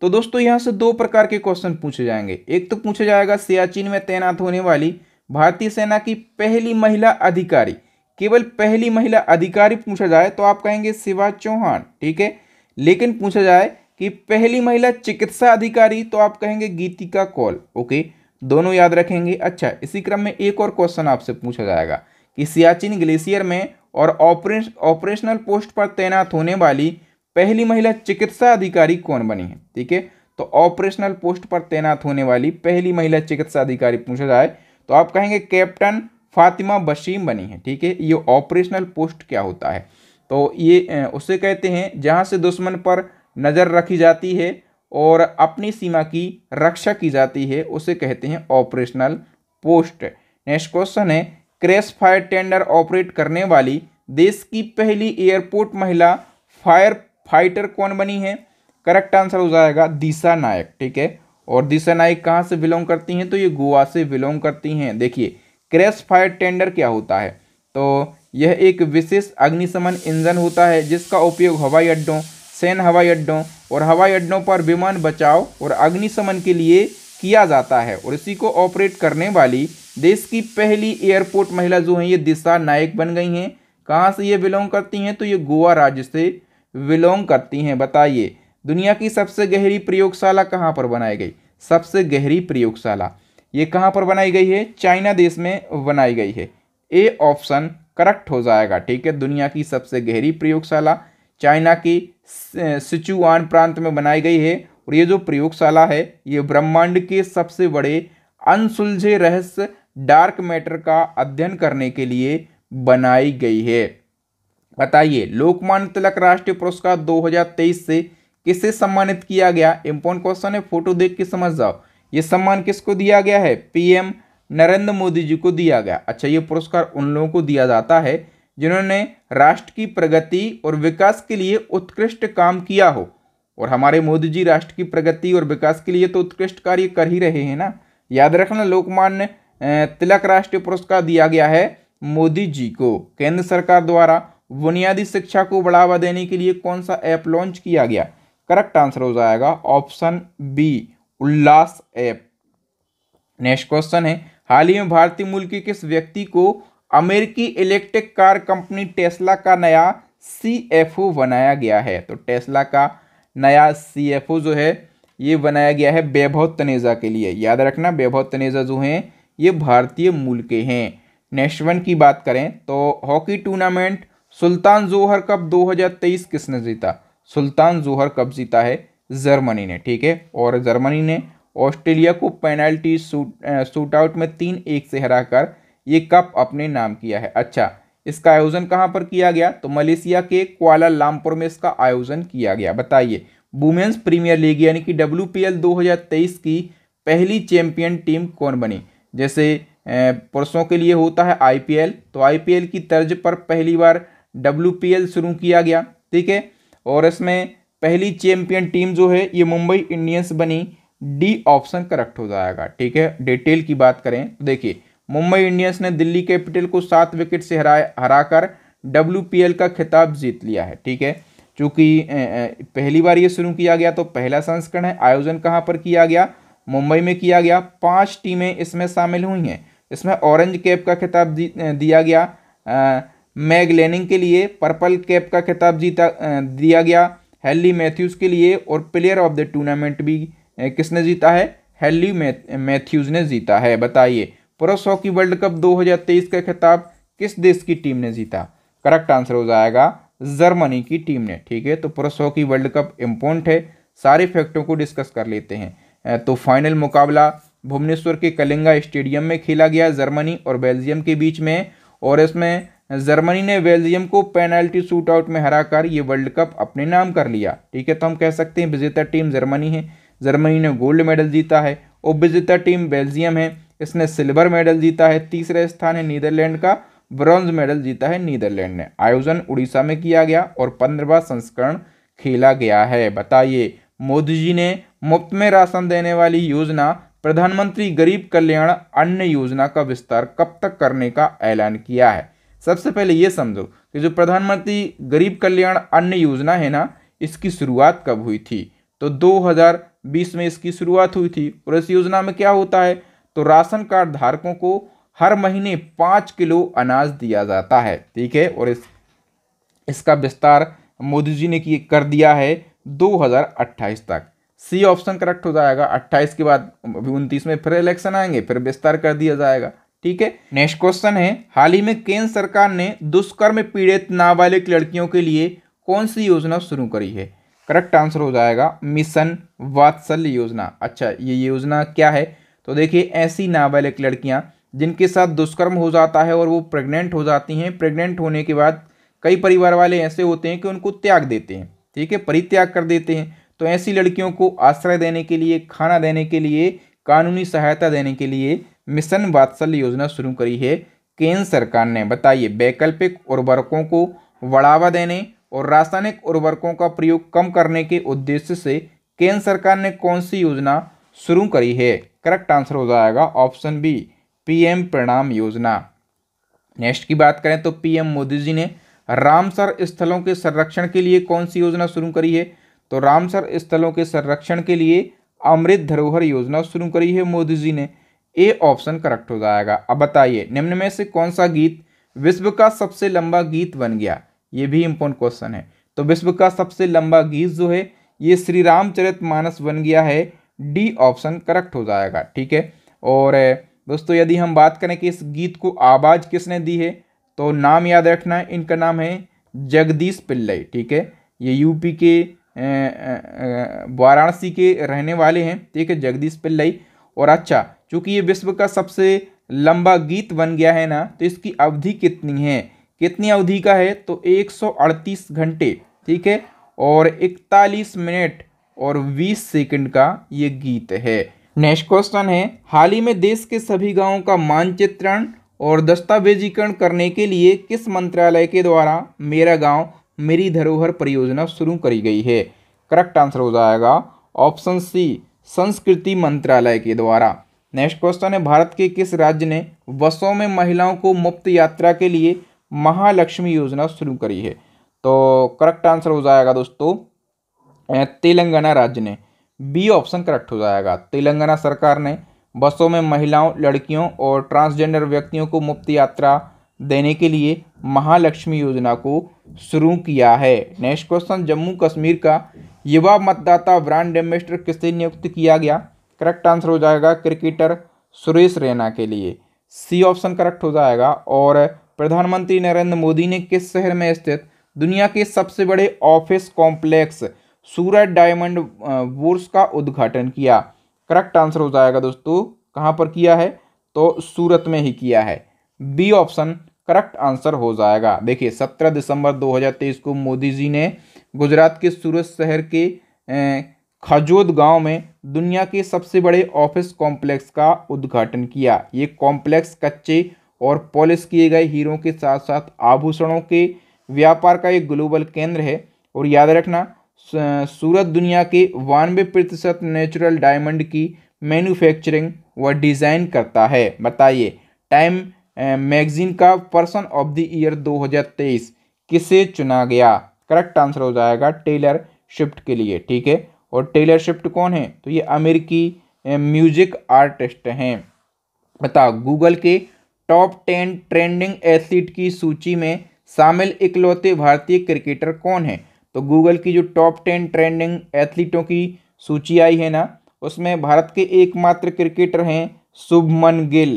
तो दोस्तों यहाँ से दो प्रकार के क्वेश्चन पूछे जाएंगे एक तो पूछा जाएगा सियाचिन में तैनात होने वाली भारतीय सेना की पहली महिला अधिकारी केवल पहली महिला अधिकारी पूछा जाए तो आप कहेंगे शिवा चौहान ठीक है लेकिन पूछा जाए कि पहली महिला चिकित्सा अधिकारी तो आप कहेंगे गीतिका कौल ओके दोनों याद रखेंगे अच्छा इसी क्रम में एक और क्वेश्चन आपसे पूछा जाएगा कि सियाचिन ग्लेशियर में और ऑपरेश ऑपरेशनल पोस्ट पर तैनात होने वाली पहली महिला चिकित्सा अधिकारी कौन बनी है ठीक है तो ऑपरेशनल पोस्ट पर तैनात होने वाली पहली महिला चिकित्सा अधिकारी पूछा जाए तो आप कहेंगे कैप्टन फातिमा बशीम बनी है ठीक है ये ऑपरेशनल पोस्ट क्या होता है तो ये उसे कहते हैं जहाँ से दुश्मन पर नज़र रखी जाती है और अपनी सीमा की रक्षा की जाती है उसे कहते हैं ऑपरेशनल पोस्ट नेक्स्ट क्वेश्चन है क्रेश फायर टेंडर ऑपरेट करने वाली देश की पहली एयरपोर्ट महिला फायर फाइटर कौन बनी है करेक्ट आंसर हो जाएगा दिशा नायक ठीक है और दिशा नायक कहाँ से बिलोंग करती हैं तो ये गोवा से बिलोंग करती हैं देखिए क्रैश फायर टेंडर क्या होता है तो यह एक विशेष अग्निशमन इंजन होता है जिसका उपयोग हवाई अड्डों सेन हवाई अड्डों और हवाई अड्डों पर विमान बचाव और अग्निशमन के लिए किया जाता है और इसी को ऑपरेट करने वाली देश की पहली एयरपोर्ट महिला जो है ये दिशा नायक बन गई हैं कहाँ से ये बिलोंग करती हैं तो ये गोवा राज्य से बिलोंग करती हैं बताइए दुनिया की सबसे गहरी प्रयोगशाला कहाँ पर बनाई गई सबसे गहरी प्रयोगशाला ये कहाँ पर बनाई गई है चाइना देश में बनाई गई है ए ऑप्शन करेक्ट हो जाएगा ठीक है दुनिया की सबसे गहरी प्रयोगशाला चाइना की सिचुआन प्रांत में बनाई गई है और ये जो प्रयोगशाला है ये ब्रह्मांड के सबसे बड़े अनसुलझे रहस्य डार्क मैटर का अध्ययन करने के लिए बनाई गई है बताइए लोकमान्य तिलक राष्ट्रीय पुरस्कार 2023 से किसे सम्मानित किया गया इम्पोर्टेंट क्वेश्चन है फोटो देख के समझ जाओ ये सम्मान किसको दिया गया है पीएम नरेंद्र मोदी जी को दिया गया अच्छा ये पुरस्कार उन लोगों को दिया जाता है जिन्होंने राष्ट्र की प्रगति और विकास के लिए उत्कृष्ट काम किया हो और हमारे मोदी जी राष्ट्र की प्रगति और विकास के लिए तो उत्कृष्ट कार्य कर ही रहे हैं ना याद रखना लोकमान्य तिलक राष्ट्रीय पुरस्कार दिया गया है मोदी जी को केंद्र सरकार द्वारा बुनियादी शिक्षा को बढ़ावा देने के लिए कौन सा ऐप लॉन्च किया गया करेक्ट आंसर हो जाएगा option B Ullas app next question है हाल ही में भारतीय मूल के किस व्यक्ति को अमेरिकी इलेक्ट्रिक कार कंपनी टेस्ला का नया सी बनाया गया है तो टेस्ला का नया सी जो है ये बनाया गया है वैभव तनेजा के लिए याद रखना वैभव तनेजा जो हैं ये भारतीय मूल के हैं नेक्स्ट वन की बात करें तो hockey tournament Sultan Johor cup 2023 किसने जीता सुल्तान जोहर कप जीता है जर्मनी ने ठीक है और जर्मनी ने ऑस्ट्रेलिया को पेनल्टी शूट शूट आउट में तीन एक से हराकर ये कप अपने नाम किया है अच्छा इसका आयोजन कहाँ पर किया गया तो मलेशिया के क्वाला लामपुर में इसका आयोजन किया गया बताइए वुमेन्स प्रीमियर लीग यानी कि डब्ल्यू पी एल दो हज़ार तेईस की पहली चैंपियन टीम कौन बनी जैसे पुरुषों के लिए होता है आई पी एल तो आई पी एल की तर्ज पर पहली बार डब्ल्यू पी एल शुरू किया गया ठीक है और इसमें पहली चैंपियन टीम जो है ये मुंबई इंडियंस बनी डी ऑप्शन करेक्ट हो जाएगा ठीक है डिटेल की बात करें तो देखिए मुंबई इंडियंस ने दिल्ली कैपिटल को सात विकेट से हरा हराकर डब्ल्यू का खिताब जीत लिया है ठीक है चूँकि पहली बार ये शुरू किया गया तो पहला संस्करण है आयोजन कहाँ पर किया गया मुंबई में किया गया पांच टीमें इसमें शामिल हुई हैं इसमें ऑरेंज कैप का खिताब दिया गया मैग लेनिंग के लिए पर्पल कैप का खिताब जीता दिया गया हेली मैथ्यूज़ के लिए और प्लेयर ऑफ द टूर्नामेंट भी किसने जीता है हेली मैथ्यूज़ ने जीता है बताइए पुरुष हॉकी वर्ल्ड कप 2023 का खिताब किस देश की टीम ने जीता करेक्ट आंसर हो जाएगा जर्मनी की टीम ने ठीक है तो पुरुष हॉकी वर्ल्ड कप इम्पोर्ट है सारे फैक्टों को डिस्कस कर लेते हैं तो फाइनल मुकाबला भुवनेश्वर के कलिंगा स्टेडियम में खेला गया जर्मनी और बेल्जियम के बीच में और इसमें जर्मनी ने बेल्जियम को पेनल्टी शूट आउट में हराकर ये वर्ल्ड कप अपने नाम कर लिया ठीक है तो हम कह सकते हैं विजेता टीम जर्मनी है जर्मनी ने गोल्ड मेडल जीता है और विजेता टीम बेल्जियम है इसने सिल्वर मेडल जीता है तीसरा स्थान है नीदरलैंड का ब्रॉन्ज मेडल जीता है नीदरलैंड ने आयोजन उड़ीसा में किया गया और पंद्रवा संस्करण खेला गया है बताइए मोदी जी ने मुफ्त में राशन देने वाली योजना प्रधानमंत्री गरीब कल्याण अन्न योजना का विस्तार कब तक करने का ऐलान किया है सबसे पहले ये समझो कि जो प्रधानमंत्री गरीब कल्याण अन्न योजना है ना इसकी शुरुआत कब हुई थी तो 2020 में इसकी शुरुआत हुई थी और इस योजना में क्या होता है तो राशन कार्ड धारकों को हर महीने पाँच किलो अनाज दिया जाता है ठीक है और इस इसका विस्तार मोदी जी ने की कर दिया है 2028 तक सी ऑप्शन करेक्ट हो जाएगा 28 के बाद अभी उनतीस में फिर इलेक्शन आएंगे फिर विस्तार कर दिया जाएगा ठीक है नेक्स्ट क्वेश्चन है हाल ही में केंद्र सरकार ने दुष्कर्म पीड़ित नाबालिग लड़कियों के लिए कौन सी योजना शुरू करी है करेक्ट आंसर हो जाएगा मिशन वात्सल्य योजना अच्छा ये योजना क्या है तो देखिए ऐसी नाबालिग लड़कियां जिनके साथ दुष्कर्म हो जाता है और वो प्रेग्नेंट हो जाती हैं प्रेग्नेंट होने के बाद कई परिवार वाले ऐसे होते हैं कि उनको त्याग देते हैं ठीक है परित्याग कर देते हैं तो ऐसी लड़कियों को आश्रय देने के लिए खाना देने के लिए कानूनी सहायता देने के लिए मिशन वात्सल्य योजना शुरू करी है केंद्र सरकार ने बताइए वैकल्पिक उर्वरकों को बढ़ावा देने और रासायनिक उर्वरकों का प्रयोग कम करने के उद्देश्य से केंद्र सरकार ने कौन सी योजना शुरू करी है करेक्ट आंसर हो जाएगा ऑप्शन बी पीएम प्रणाम योजना नेक्स्ट की बात करें तो पीएम मोदी जी ने रामसर स्थलों के संरक्षण के लिए कौन सी योजना शुरू करी है तो रामसर स्थलों के संरक्षण के लिए अमृत धरोहर योजना शुरू करी है मोदी जी ने ए ऑप्शन करेक्ट हो जाएगा अब बताइए निम्न में से कौन सा गीत विश्व का सबसे लंबा गीत बन गया ये भी इम्पोर्टेंट क्वेश्चन है तो विश्व का सबसे लंबा गीत जो है ये श्री रामचरित मानस बन गया है डी ऑप्शन करेक्ट हो जाएगा ठीक है और दोस्तों यदि हम बात करें कि इस गीत को आवाज़ किसने दी है तो नाम याद रखना है इनका नाम है जगदीश पिल्लई ठीक है ये यूपी के वाराणसी के रहने वाले हैं ठीक है जगदीश पिल्लई और अच्छा चूँकि ये विश्व का सबसे लंबा गीत बन गया है ना तो इसकी अवधि कितनी है कितनी अवधि का है तो 138 घंटे ठीक है और 41 मिनट और 20 सेकंड का ये गीत है नेक्स्ट क्वेश्चन है हाल ही में देश के सभी गांवों का मानचित्रण और दस्तावेजीकरण करने के लिए किस मंत्रालय के द्वारा मेरा गांव मेरी धरोहर परियोजना शुरू करी गई है करेक्ट आंसर हो जाएगा ऑप्शन सी संस्कृति मंत्रालय के द्वारा नेक्स्ट क्वेश्चन है भारत के किस राज्य ने बसों में महिलाओं को मुफ्त यात्रा के लिए महालक्ष्मी योजना शुरू करी है तो करेक्ट आंसर हो जाएगा दोस्तों तेलंगाना राज्य ने बी ऑप्शन करेक्ट हो जाएगा तेलंगाना सरकार ने बसों में महिलाओं लड़कियों और ट्रांसजेंडर व्यक्तियों को मुफ्त यात्रा देने के लिए महालक्ष्मी योजना को शुरू किया है नेक्स्ट क्वेश्चन जम्मू कश्मीर का युवा मतदाता ब्रांड एम्बेसडर किससे नियुक्त किया गया करेक्ट आंसर हो जाएगा क्रिकेटर सुरेश रैना के लिए सी ऑप्शन करेक्ट हो जाएगा और प्रधानमंत्री नरेंद्र मोदी ने किस शहर में स्थित दुनिया के सबसे बड़े office complex Surat diamond bourse का उद्घाटन किया करेक्ट आंसर हो जाएगा दोस्तों कहाँ पर किया है तो सूरत में ही किया है बी ऑप्शन करेक्ट आंसर हो जाएगा देखिए सत्रह दिसंबर 2023 को मोदी जी ने गुजरात के सूरत शहर के खजोद गांव में दुनिया के सबसे बड़े ऑफिस कॉम्प्लेक्स का उद्घाटन किया ये कॉम्प्लेक्स कच्चे और पॉलिश किए गए हीरों के साथ साथ आभूषणों के व्यापार का एक ग्लोबल केंद्र है और याद रखना सूरत दुनिया के बानवे प्रतिशत नेचुरल डायमंड की मैन्युफैक्चरिंग व डिज़ाइन करता है बताइए टाइम मैगजीन का पर्सन ऑफ द ईयर 2023 किसे चुना गया करेक्ट आंसर हो जाएगा टेलर शिफ्ट के लिए ठीक है और टेलर शिफ्ट कौन है तो ये अमेरिकी म्यूजिक आर्टिस्ट हैं बताओ गूगल के टॉप टेन ट्रेंडिंग एथलीट की सूची में शामिल इकलौते भारतीय क्रिकेटर कौन है तो गूगल की जो टॉप टेन ट्रेंडिंग एथलीटों की सूची आई है ना उसमें भारत के एकमात्र क्रिकेटर हैं Shubman Gill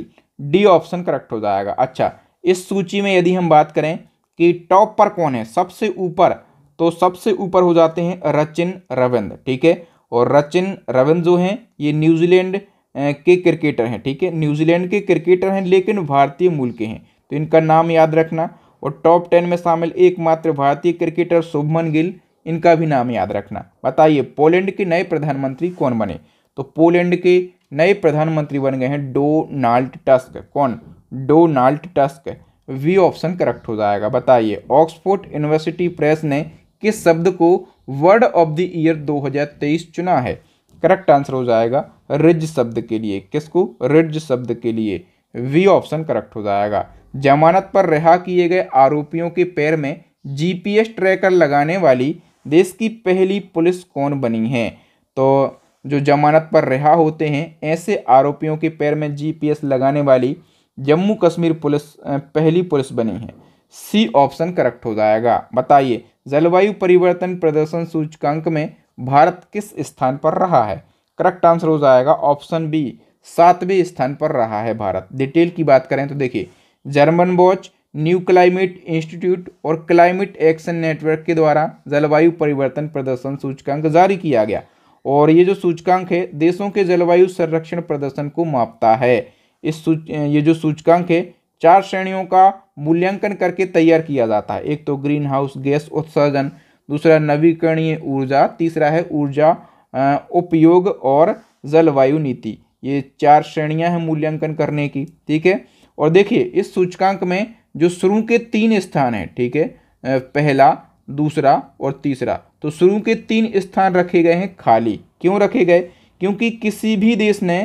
D option correct हो जाएगा अच्छा इस सूची में यदि हम बात करें कि टॉप पर कौन है सबसे ऊपर तो सबसे ऊपर हो जाते हैं रचिन रविंद्र ठीक है और रचिन रविंद्र जो हैं ये न्यूजीलैंड के क्रिकेटर हैं ठीक है न्यूजीलैंड के क्रिकेटर हैं लेकिन भारतीय मूल के हैं तो इनका नाम याद रखना और टॉप टेन में शामिल एकमात्र भारतीय क्रिकेटर शुभमन गिल इनका भी नाम याद रखना बताइए पोलैंड के नए प्रधानमंत्री कौन बने तो पोलैंड के नए प्रधानमंत्री बन गए हैं डोनाल्ड टस्क कौन Donald Tusk B option correct हो जाएगा बताइए ऑक्सफोर्ड यूनिवर्सिटी प्रेस ने किस शब्द को वर्ड ऑफ द ईयर 2023 चुना है करेक्ट आंसर हो जाएगा रिज शब्द के लिए किसको रिज शब्द के लिए वी ऑप्शन करेक्ट हो जाएगा जमानत पर रिहा किए गए आरोपियों के पैर में जीपीएस ट्रैकर लगाने वाली देश की पहली पुलिस कौन बनी है तो जो जमानत पर रिहा होते हैं ऐसे आरोपियों के पैर में जीपीएस लगाने वाली जम्मू कश्मीर पुलिस पहली पुलिस बनी है सी ऑप्शन करेक्ट हो जाएगा बताइए जलवायु परिवर्तन प्रदर्शन सूचकांक में भारत किस स्थान पर रहा है करेक्ट आंसर हो जाएगा ऑप्शन बी सातवें स्थान पर रहा है भारत डिटेल की बात करें तो देखिए Germanwatch new climate institute और क्लाइमेट एक्शन नेटवर्क के द्वारा जलवायु परिवर्तन प्रदर्शन सूचकांक जारी किया गया और ये जो सूचकांक है देशों के जलवायु संरक्षण प्रदर्शन को मापता है इस सूच ये जो सूचकांक है चार श्रेणियों का मूल्यांकन करके तैयार किया जाता है एक तो ग्रीन हाउस गैस उत्सर्जन दूसरा नवीकरणीय ऊर्जा तीसरा है ऊर्जा उपयोग और जलवायु नीति ये चार श्रेणियां हैं मूल्यांकन करने की ठीक है और देखिए इस सूचकांक में जो शुरू के तीन स्थान हैं ठीक है पहला दूसरा और तीसरा तो शुरू के तीन स्थान रखे गए हैं खाली क्यों रखे गए क्योंकि किसी भी देश ने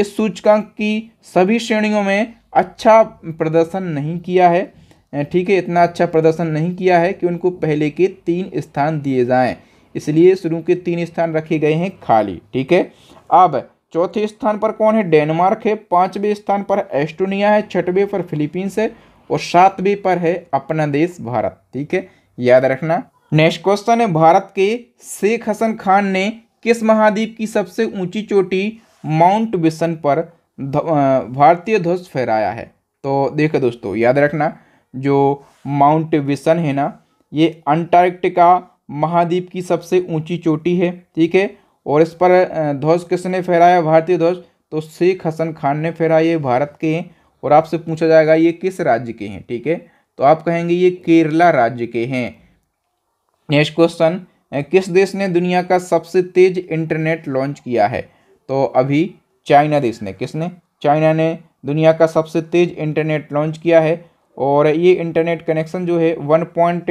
इस सूचकांक की सभी श्रेणियों में अच्छा प्रदर्शन नहीं किया है ठीक है इतना अच्छा प्रदर्शन नहीं किया है कि उनको पहले के तीन स्थान दिए जाएं इसलिए शुरू के तीन स्थान रखे गए हैं खाली ठीक है अब चौथे स्थान पर कौन है डेनमार्क है पांचवें स्थान पर एस्टोनिया है छठवें पर फिलीपींस है और सातवें पर है अपना देश भारत ठीक है याद रखना नेक्स्ट क्वेश्चन है भारत के शेख हसन खान ने किस महाद्वीप की सबसे ऊंची चोटी माउंट बिशन पर भारतीय ध्वज फहराया है तो देखो दोस्तों याद रखना जो माउंट बिशन है ना ये अंटार्कटिका महाद्वीप की सबसे ऊंची चोटी है ठीक है और इस पर ध्वज किसने फहराया भारतीय ध्वज तो शेख हसन खान ने फहराया ये भारत के हैं और आपसे पूछा जाएगा ये किस राज्य के हैं ठीक है तो आप कहेंगे ये केरला राज्य के हैं नेक्स्ट क्वेश्चन किस देश ने दुनिया का सबसे तेज इंटरनेट लॉन्च किया है तो अभी चाइना देश ने किसने चाइना ने दुनिया का सबसे तेज इंटरनेट लॉन्च किया है और ये इंटरनेट कनेक्शन जो है one point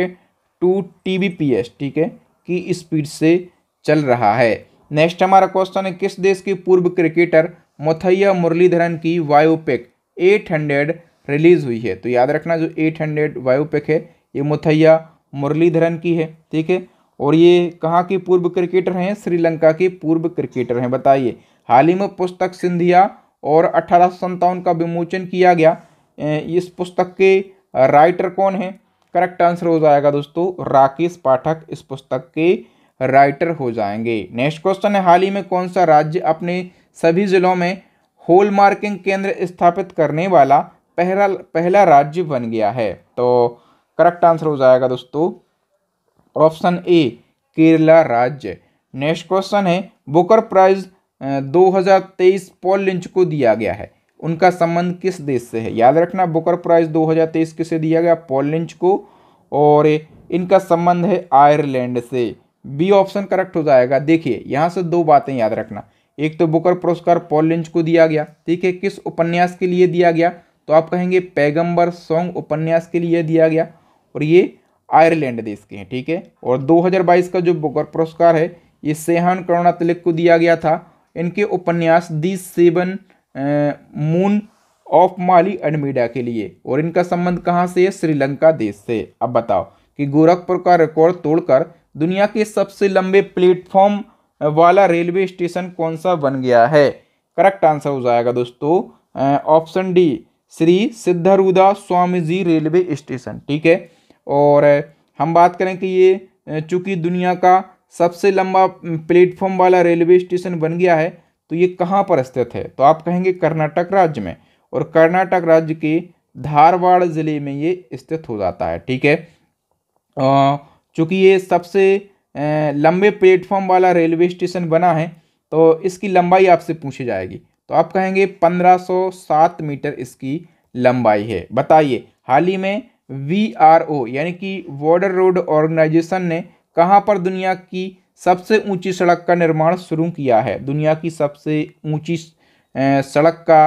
two T B P ठीक है की स्पीड से चल रहा है नेक्स्ट हमारा क्वेश्चन है किस देश के पूर्व क्रिकेटर मोथैया मुरलीधरन की वायोपिक एट हंड्रेड रिलीज हुई है तो याद रखना जो एट हंड्रेड वायोपिक है ये मुथैया मुरलीधरन की है ठीक है और ये कहाँ की पूर्व क्रिकेटर हैं श्रीलंका के पूर्व क्रिकेटर हैं बताइए हाल ही में पुस्तक सिंधिया और अठारह का विमोचन किया गया इस पुस्तक के राइटर कौन है करेक्ट आंसर हो जाएगा दोस्तों राकेश पाठक इस पुस्तक के राइटर हो जाएंगे नेक्स्ट क्वेश्चन है हाल ही में कौन सा राज्य अपने सभी जिलों में होल मार्किंग केंद्र स्थापित करने वाला पहला पहला राज्य बन गया है तो करेक्ट आंसर हो जाएगा दोस्तों ऑप्शन ए केरला राज्य नेक्स्ट क्वेश्चन है बुकर प्राइज 2023 पॉल लिंच को दिया गया है उनका संबंध किस देश से है याद रखना बुकर प्राइज 2023 किसे दिया गया पॉल लिंच को और इनका संबंध है आयरलैंड से बी ऑप्शन करेक्ट हो जाएगा देखिए यहाँ से दो बातें याद रखना एक तो बुकर पुरस्कार पॉल लिंच को दिया गया ठीक है किस उपन्यास के लिए दिया गया तो आप कहेंगे पैगंबर सॉन्ग उपन्यास के लिए दिया गया और ये आयरलैंड देश के हैं ठीक है थीके? और 2022 का जो बुकर पुरस्कार है ये सेहान करुणा तिलक को दिया गया था इनके उपन्यास the seven moon of Maali Almeida के लिए और इनका संबंध कहाँ से है श्रीलंका देश से अब बताओ कि गोरखपुर का रिकॉर्ड तोड़कर दुनिया के सबसे लंबे प्लेटफॉर्म वाला रेलवे स्टेशन कौन सा बन गया है करेक्ट आंसर हो जाएगा दोस्तों option D Shri Siddharoodha Swami ji railway station ठीक है और हम बात करें कि ये चूँकि दुनिया का सबसे लंबा प्लेटफॉर्म वाला रेलवे स्टेशन बन गया है तो ये कहाँ पर स्थित है तो आप कहेंगे कर्नाटक राज्य में और कर्नाटक राज्य के धारवाड़ ज़िले में ये स्थित हो जाता है ठीक है चूँकि ये सबसे लंबे प्लेटफॉर्म वाला रेलवे स्टेशन बना है तो इसकी लंबाई आपसे पूछी जाएगी तो आप कहेंगे 1507 मीटर इसकी लंबाई है बताइए हाल ही में वी आर ओ यानी कि वॉर्डर रोड ऑर्गेनाइजेशन ने कहाँ पर दुनिया की सबसे ऊंची सड़क का निर्माण शुरू किया है दुनिया की सबसे ऊंची सड़क का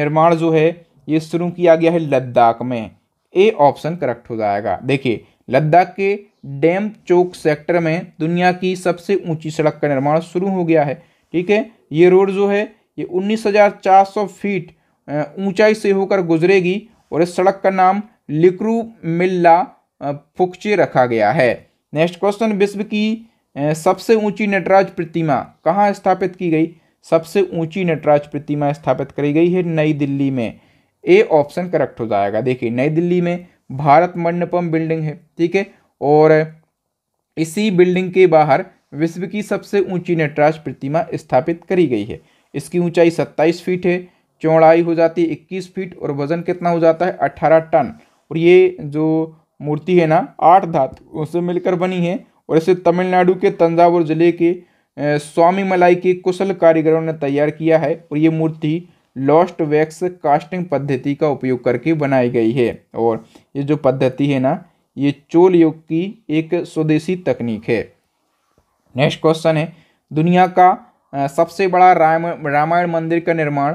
निर्माण जो है ये शुरू किया गया है लद्दाख में ए ऑप्शन करेक्ट हो जाएगा देखिए लद्दाख के डैम चौक सेक्टर में दुनिया की सबसे ऊंची सड़क का निर्माण शुरू हो गया है ठीक है ये रोड जो है ये 19,400 फीट ऊंचाई से होकर गुजरेगी और इस सड़क का नाम लिक्रू मिल्ला फुक्चे रखा गया है नेक्स्ट क्वेश्चन विश्व की सबसे ऊंची नटराज प्रतिमा कहाँ स्थापित की गई सबसे ऊंची नटराज प्रतिमा स्थापित करी गई है नई दिल्ली में ए ऑप्शन करेक्ट हो जाएगा देखिए नई दिल्ली में भारत मंडपम बिल्डिंग है ठीक है और इसी बिल्डिंग के बाहर विश्व की सबसे ऊंची नटराज प्रतिमा स्थापित करी गई है इसकी ऊंचाई 27 फीट है चौड़ाई हो जाती है इक्कीस फीट और वजन कितना हो जाता है 18 टन और ये जो मूर्ति है ना आठ धातु उससे मिलकर बनी है और इसे तमिलनाडु के तंजावुर जिले के स्वामी मलाई के कुशल कारीगरों ने तैयार किया है और ये मूर्ति लॉस्ट वैक्स कास्टिंग पद्धति का उपयोग करके बनाई गई है और ये जो पद्धति है ना ये चोल युग की एक स्वदेशी तकनीक है नेक्स्ट क्वेश्चन है दुनिया का सबसे बड़ा राम रामायण मंदिर का निर्माण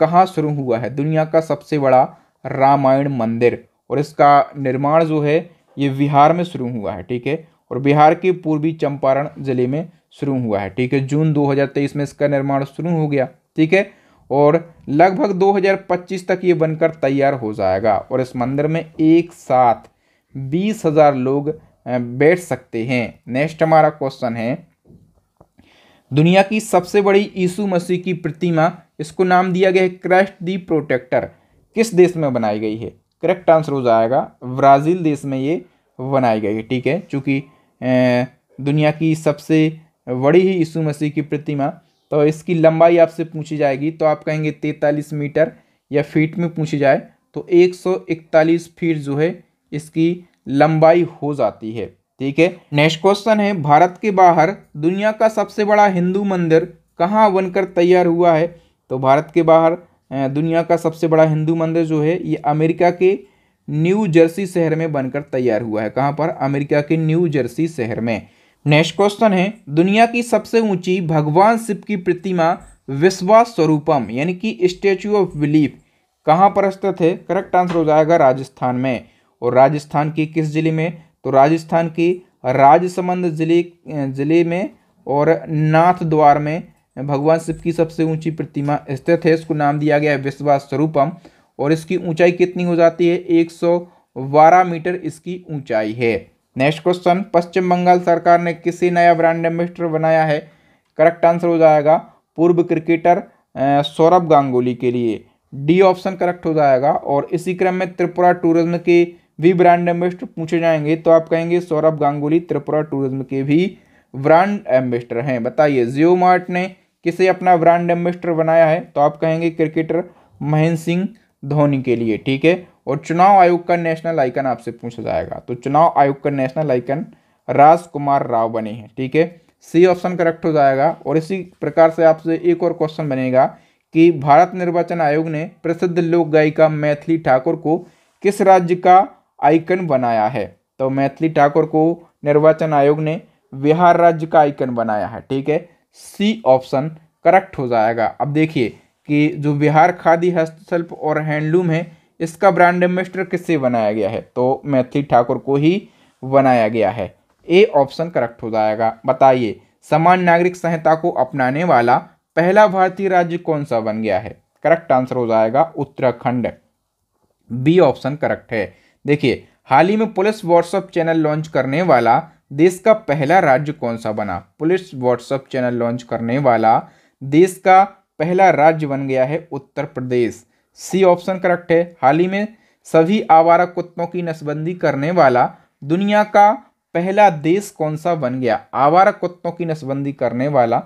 कहाँ शुरू हुआ है दुनिया का सबसे बड़ा रामायण मंदिर और इसका निर्माण जो है ये बिहार में शुरू हुआ है ठीक है और बिहार के पूर्वी चंपारण जिले में शुरू हुआ है ठीक है जून 2023 में इसका निर्माण शुरू हो गया ठीक है और लगभग 2025 तक ये बनकर तैयार हो जाएगा और इस मंदिर में एक साथ बीस हज़ार लोग बैठ सकते हैं नेक्स्ट हमारा क्वेश्चन है दुनिया की सबसे बड़ी यीशु मसीह की प्रतिमा इसको नाम दिया गया है क्रैश दी प्रोटेक्टर किस देश में बनाई गई है करेक्ट आंसर हो जाएगा ब्राज़ील देश में ये बनाई गई है ठीक है चूँकि दुनिया की सबसे बड़ी ही यीशु मसीह की प्रतिमा तो इसकी लंबाई आपसे पूछी जाएगी तो आप कहेंगे तैंतालीस मीटर या फीट में पूछी जाए तो एक सौ इकतालीस फीट जो है इसकी लंबाई हो जाती है ठीक है नेक्स्ट क्वेश्चन है भारत के बाहर दुनिया का सबसे बड़ा हिंदू मंदिर कहाँ बनकर तैयार हुआ है तो भारत के बाहर दुनिया का सबसे बड़ा हिंदू मंदिर जो है ये अमेरिका के न्यू जर्सी शहर में बनकर तैयार हुआ है कहाँ पर अमेरिका के न्यू जर्सी शहर में नेक्स्ट क्वेश्चन है दुनिया की सबसे ऊंची भगवान शिव की प्रतिमा विश्वास स्वरूपम यानी कि स्टेचू ऑफ बिलीफ कहाँ पर स्थित है करेक्ट आंसर हो जाएगा राजस्थान में और राजस्थान की किस जिले में तो राजस्थान की राजसमंद जिले जिले में और नाथ द्वार में भगवान शिव की सबसे ऊंची प्रतिमा स्थित है इसको नाम दिया गया है विश्वास स्वरूपम और इसकी ऊंचाई कितनी हो जाती है एक सौ बारह मीटर इसकी ऊंचाई है नेक्स्ट क्वेश्चन पश्चिम बंगाल सरकार ने किसे नया ब्रांड एम्बेसडर बनाया है करेक्ट आंसर हो जाएगा पूर्व क्रिकेटर सौरभ गांगुली के लिए डी ऑप्शन करेक्ट हो जाएगा और इसी क्रम में त्रिपुरा टूरिज्म के भी ब्रांड एम्बेसडर पूछे जाएंगे तो आप कहेंगे सौरभ गांगुली त्रिपुरा टूरिज्म के भी ब्रांड एम्बेसडर हैं बताइए जियो मार्ट ने किसे अपना ब्रांड एम्बेसडर बनाया है तो आप कहेंगे क्रिकेटर महेंद्र सिंह धोनी के लिए ठीक है और चुनाव आयोग का नेशनल आइकन आपसे पूछा जाएगा तो चुनाव आयोग का नेशनल आइकन राजकुमार राव बने हैं ठीक है सी ऑप्शन करेक्ट हो जाएगा और इसी प्रकार से आपसे एक और क्वेश्चन बनेगा कि भारत निर्वाचन आयोग ने प्रसिद्ध लोक गायिका मैथिली ठाकुर को किस राज्य का आइकन बनाया है तो मैथिली ठाकुर को निर्वाचन आयोग ने बिहार राज्य का आइकन बनाया है ठीक है सी ऑप्शन करेक्ट हो जाएगा अब देखिए कि जो बिहार खादी हस्तशिल्प और हैंडलूम है इसका ब्रांड एम्बेस्टर किससे बनाया गया है तो मैथिली ठाकुर को ही बनाया गया है ए ऑप्शन करेक्ट हो जाएगा बताइए समान नागरिक संहिता को अपनाने वाला पहला भारतीय राज्य कौन सा बन गया है करेक्ट आंसर हो जाएगा उत्तराखंड बी ऑप्शन करेक्ट है देखिए हाल ही में पुलिस व्हाट्सअप चैनल लॉन्च करने वाला देश का पहला राज्य कौन सा बना पुलिस व्हाट्सअप चैनल लॉन्च करने वाला देश का पहला राज्य बन गया है उत्तर प्रदेश सी ऑप्शन करेक्ट है हाल ही में सभी आवारा कुत्तों की नसबंदी करने वाला दुनिया का पहला देश कौन सा बन गया आवारा कुत्तों की नसबंदी करने वाला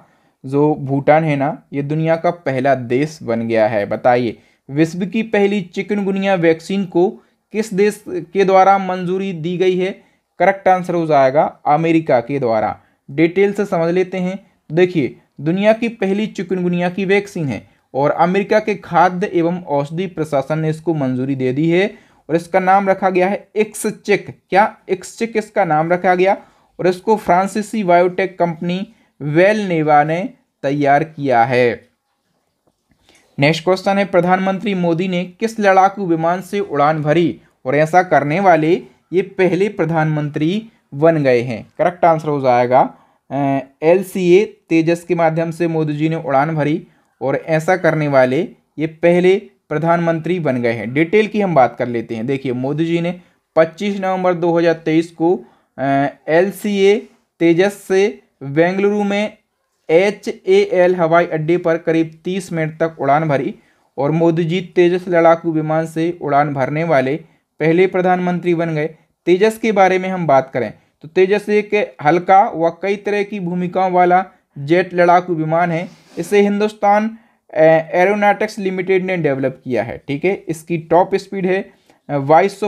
जो भूटान है ना ये दुनिया का पहला देश बन गया है बताइए विश्व की पहली चिकनगुनिया वैक्सीन को किस देश के द्वारा मंजूरी दी गई है करेक्ट आंसर हो जाएगा अमेरिका के द्वारा डिटेल से समझ लेते हैं देखिए दुनिया की पहली चिकनगुनिया की वैक्सीन है और अमेरिका के खाद्य एवं औषधि प्रशासन ने इसको मंजूरी दे दी है और इसका नाम रखा गया है एक्स चेक क्या एक्स चेक इसका नाम रखा गया और इसको फ्रांसीसी बायोटेक कंपनी वेलनेवा ने तैयार किया है नेक्स्ट क्वेश्चन है प्रधानमंत्री मोदी ने किस लड़ाकू विमान से उड़ान भरी और ऐसा करने वाले ये पहले प्रधानमंत्री बन गए हैं करेक्ट आंसर हो जाएगा एल सी ए तेजस के माध्यम से मोदी जी ने उड़ान भरी और ऐसा करने वाले ये पहले प्रधानमंत्री बन गए हैं डिटेल की हम बात कर लेते हैं देखिए मोदी जी ने 25 नवंबर 2023 को एल सी ए तेजस से बेंगलुरु में एच ए एल हवाई अड्डे पर करीब तीस मिनट तक उड़ान भरी और मोदी जी तेजस लड़ाकू विमान से उड़ान भरने वाले पहले प्रधानमंत्री बन गए तेजस के बारे में हम बात करें तो तेजस एक हल्का व कई तरह की भूमिकाओं वाला जेट लड़ाकू विमान है इसे हिंदुस्तान एरोनाटिक्स लिमिटेड ने डेवलप किया है ठीक है इसकी टॉप स्पीड है बाईस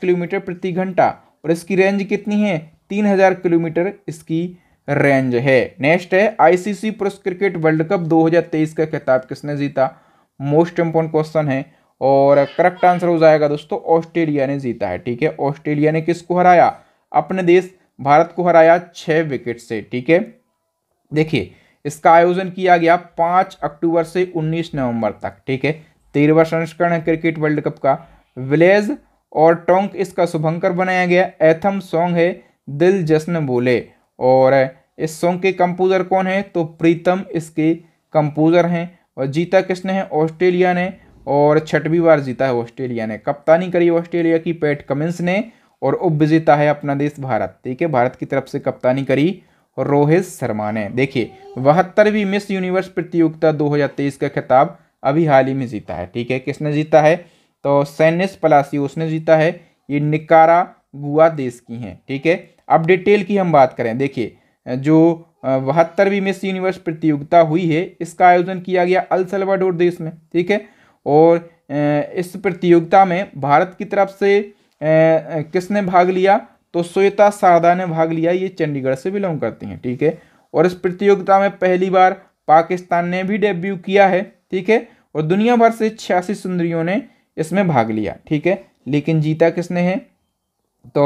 किलोमीटर प्रति घंटा और इसकी रेंज कितनी है 3000 किलोमीटर इसकी रेंज है नेक्स्ट है आईसीसी पुरुष क्रिकेट वर्ल्ड कप 2023 का खिताब किसने जीता मोस्ट इंपोर्टेंट क्वेश्चन है और करेक्ट आंसर हो जाएगा दोस्तों ऑस्ट्रेलिया ने जीता है ठीक है ऑस्ट्रेलिया ने किसको हराया अपने देश भारत को हराया छः विकेट से ठीक है देखिए इसका आयोजन किया गया पाँच अक्टूबर से उन्नीस नवंबर तक ठीक है तेरहवा संस्करण है क्रिकेट वर्ल्ड कप का विलेज और टोंक इसका शुभंकर बनाया गया एथम सॉन्ग है दिल जश्न बोले और इस सॉन्ग के कंपोज़र कौन है तो प्रीतम इसके कंपोज़र हैं और जीता किसने है ऑस्ट्रेलिया ने और छठवीं बार जीता है ऑस्ट्रेलिया ने कप्तानी करी ऑस्ट्रेलिया की पैट कमिंस ने और उप विजेता है अपना देश भारत ठीक है भारत की तरफ से कप्तानी करी रोहित शर्मा ने देखिए बहत्तरवीं मिस यूनिवर्स प्रतियोगिता 2023 का खिताब अभी हाल ही में जीता है ठीक है किसने जीता है तो सैनिस पलासी उसने जीता है ये निकारा गुआ देश की हैं ठीक है अब डिटेल की हम बात करें देखिए जो बहत्तरवीं मिस यूनिवर्स प्रतियोगिता हुई है इसका आयोजन किया गया अल देश में ठीक है और इस प्रतियोगिता में भारत की तरफ से किसने भाग लिया तो श्वेता शारदा ने भाग लिया ये चंडीगढ़ से बिलोंग करती हैं ठीक है और इस प्रतियोगिता में पहली बार पाकिस्तान ने भी डेब्यू किया है ठीक है और दुनिया भर से छियासी सुंदरियों ने इसमें भाग लिया ठीक है लेकिन जीता किसने है तो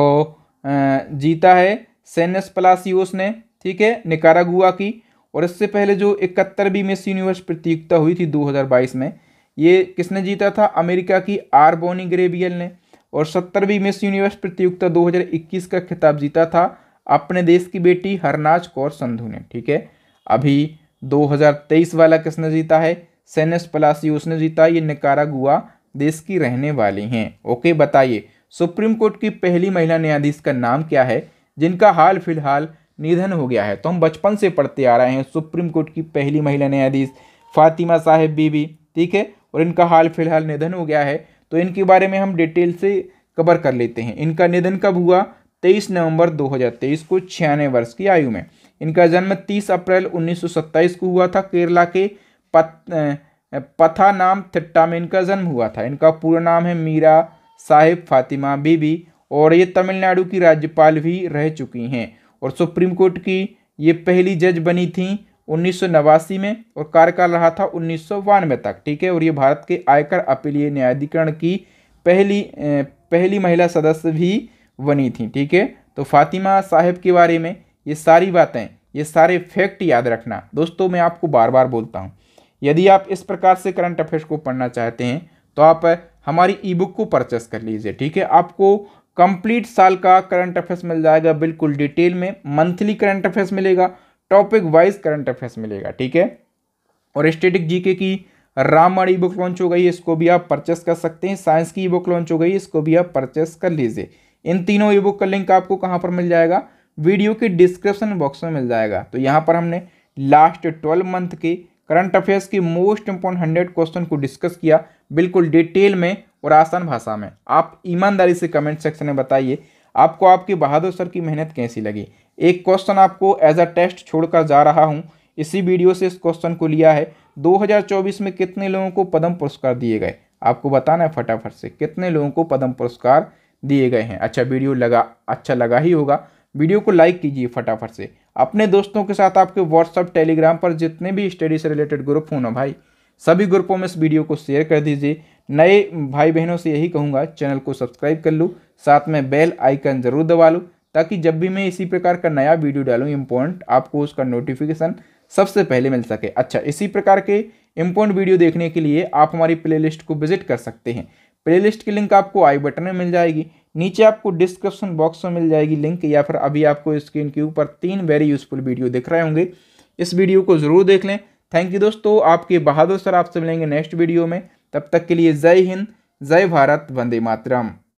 जीता है सैनस प्लासियोस ने ठीक है निकारागुआ की और इससे पहले जो इकहत्तरवीं मिस यूनिवर्स प्रतियोगिता हुई थी 2022 में ये किसने जीता था अमेरिका की आर बोनी ग्रेबियल ने और सत्तरवीं मिस यूनिवर्स प्रतियोगिता 2021 का खिताब जीता था अपने देश की बेटी हरनाज कौर संधु ने ठीक है अभी 2023 वाला किसने जीता है सेनस प्लासियोस उसने जीता ये निकारागुआ देश की रहने वाली हैं ओके बताइए सुप्रीम कोर्ट की पहली महिला न्यायाधीश का नाम क्या है जिनका हाल फिलहाल निधन हो गया है तो हम बचपन से पढ़ते आ रहे हैं सुप्रीम कोर्ट की पहली महिला न्यायाधीश फातिमा साहेब बीबी ठीक है और इनका हाल फिलहाल निधन हो गया है तो इनके बारे में हम डिटेल से कवर कर लेते हैं इनका निधन कब हुआ 23 नवंबर 2023 को छियानवे वर्ष की आयु में इनका जन्म 30 अप्रैल 1927 को हुआ था केरला के पत, पथा नाम थिट्टा में इनका जन्म हुआ था इनका पूरा नाम है मीरा साहिब फातिमा बीबी और ये तमिलनाडु की राज्यपाल भी रह चुकी हैं और सुप्रीम कोर्ट की ये पहली जज बनी थी उन्नीस में और कार्यकाल रहा था उन्नीस तक ठीक है और ये भारत के आयकर अपीलीय न्यायाधिकरण की पहली पहली महिला सदस्य भी बनी थी ठीक है तो फातिमा साहब के बारे में ये सारी बातें ये सारे फैक्ट याद रखना दोस्तों मैं आपको बार बार बोलता हूँ यदि आप इस प्रकार से करंट अफेयर्स को पढ़ना चाहते हैं तो आप हमारी ई बुक को परचेस कर लीजिए ठीक है आपको कंप्लीट साल का करंट अफेयर्स मिल जाएगा बिल्कुल डिटेल में मंथली करंट अफेयर्स मिलेगा टॉपिक वाइज करंट अफेयर्स मिलेगा ठीक है और स्टेटिक जीके की रामण ई बुक लॉन्च हो गई है इसको भी आप परचेस कर सकते हैं साइंस की ई बुक लॉन्च हो गई है इसको भी आप परचेस कर लीजिए इन तीनों ई बुक का लिंक आपको कहाँ पर मिल जाएगा वीडियो के डिस्क्रिप्शन बॉक्स में मिल जाएगा तो यहाँ पर हमने लास्ट ट्वेल्व मंथ के करंट अफेयर्स की मोस्ट इंपॉर्टेंट हंड्रेड क्वेश्चन को डिस्कस किया बिल्कुल डिटेल में और आसान भाषा में आप ईमानदारी से कमेंट सेक्शन में बताइए आपको आपकी बहादुर सर की मेहनत कैसी लगी एक क्वेश्चन आपको एज अ टेस्ट छोड़कर जा रहा हूँ इसी वीडियो से इस क्वेश्चन को लिया है 2024 में कितने लोगों को पद्म पुरस्कार दिए गए आपको बताना है फटाफट से कितने लोगों को पद्म पुरस्कार दिए गए हैं अच्छा वीडियो लगा अच्छा लगा ही होगा वीडियो को लाइक कीजिए फटाफट से अपने दोस्तों के साथ आपके व्हाट्सअप टेलीग्राम पर जितने भी स्टडी से रिलेटेड ग्रुप हो ना भाई सभी ग्रुपों में इस वीडियो को शेयर कर दीजिए नए भाई बहनों से यही कहूँगा चैनल को सब्सक्राइब कर लूँ साथ में बेल आइकन ज़रूर दबा लूँ ताकि जब भी मैं इसी प्रकार का नया वीडियो डालूँ इम्पोर्टेंट आपको उसका नोटिफिकेशन सबसे पहले मिल सके अच्छा इसी प्रकार के इम्पोर्टेंट वीडियो देखने के लिए आप हमारी प्लेलिस्ट को विजिट कर सकते हैं प्लेलिस्ट की लिंक आपको आई बटन में मिल जाएगी नीचे आपको डिस्क्रिप्शन बॉक्स में मिल जाएगी लिंक या फिर अभी आपको स्क्रीन के ऊपर तीन वेरी यूजफुल वीडियो दिख रहे होंगे इस वीडियो को ज़रूर देख लें थैंक यू दोस्तों आपके बहादुर सर आपसे मिलेंगे नेक्स्ट वीडियो में तब तक के लिए जय हिंद जय भारत वंदे मातरम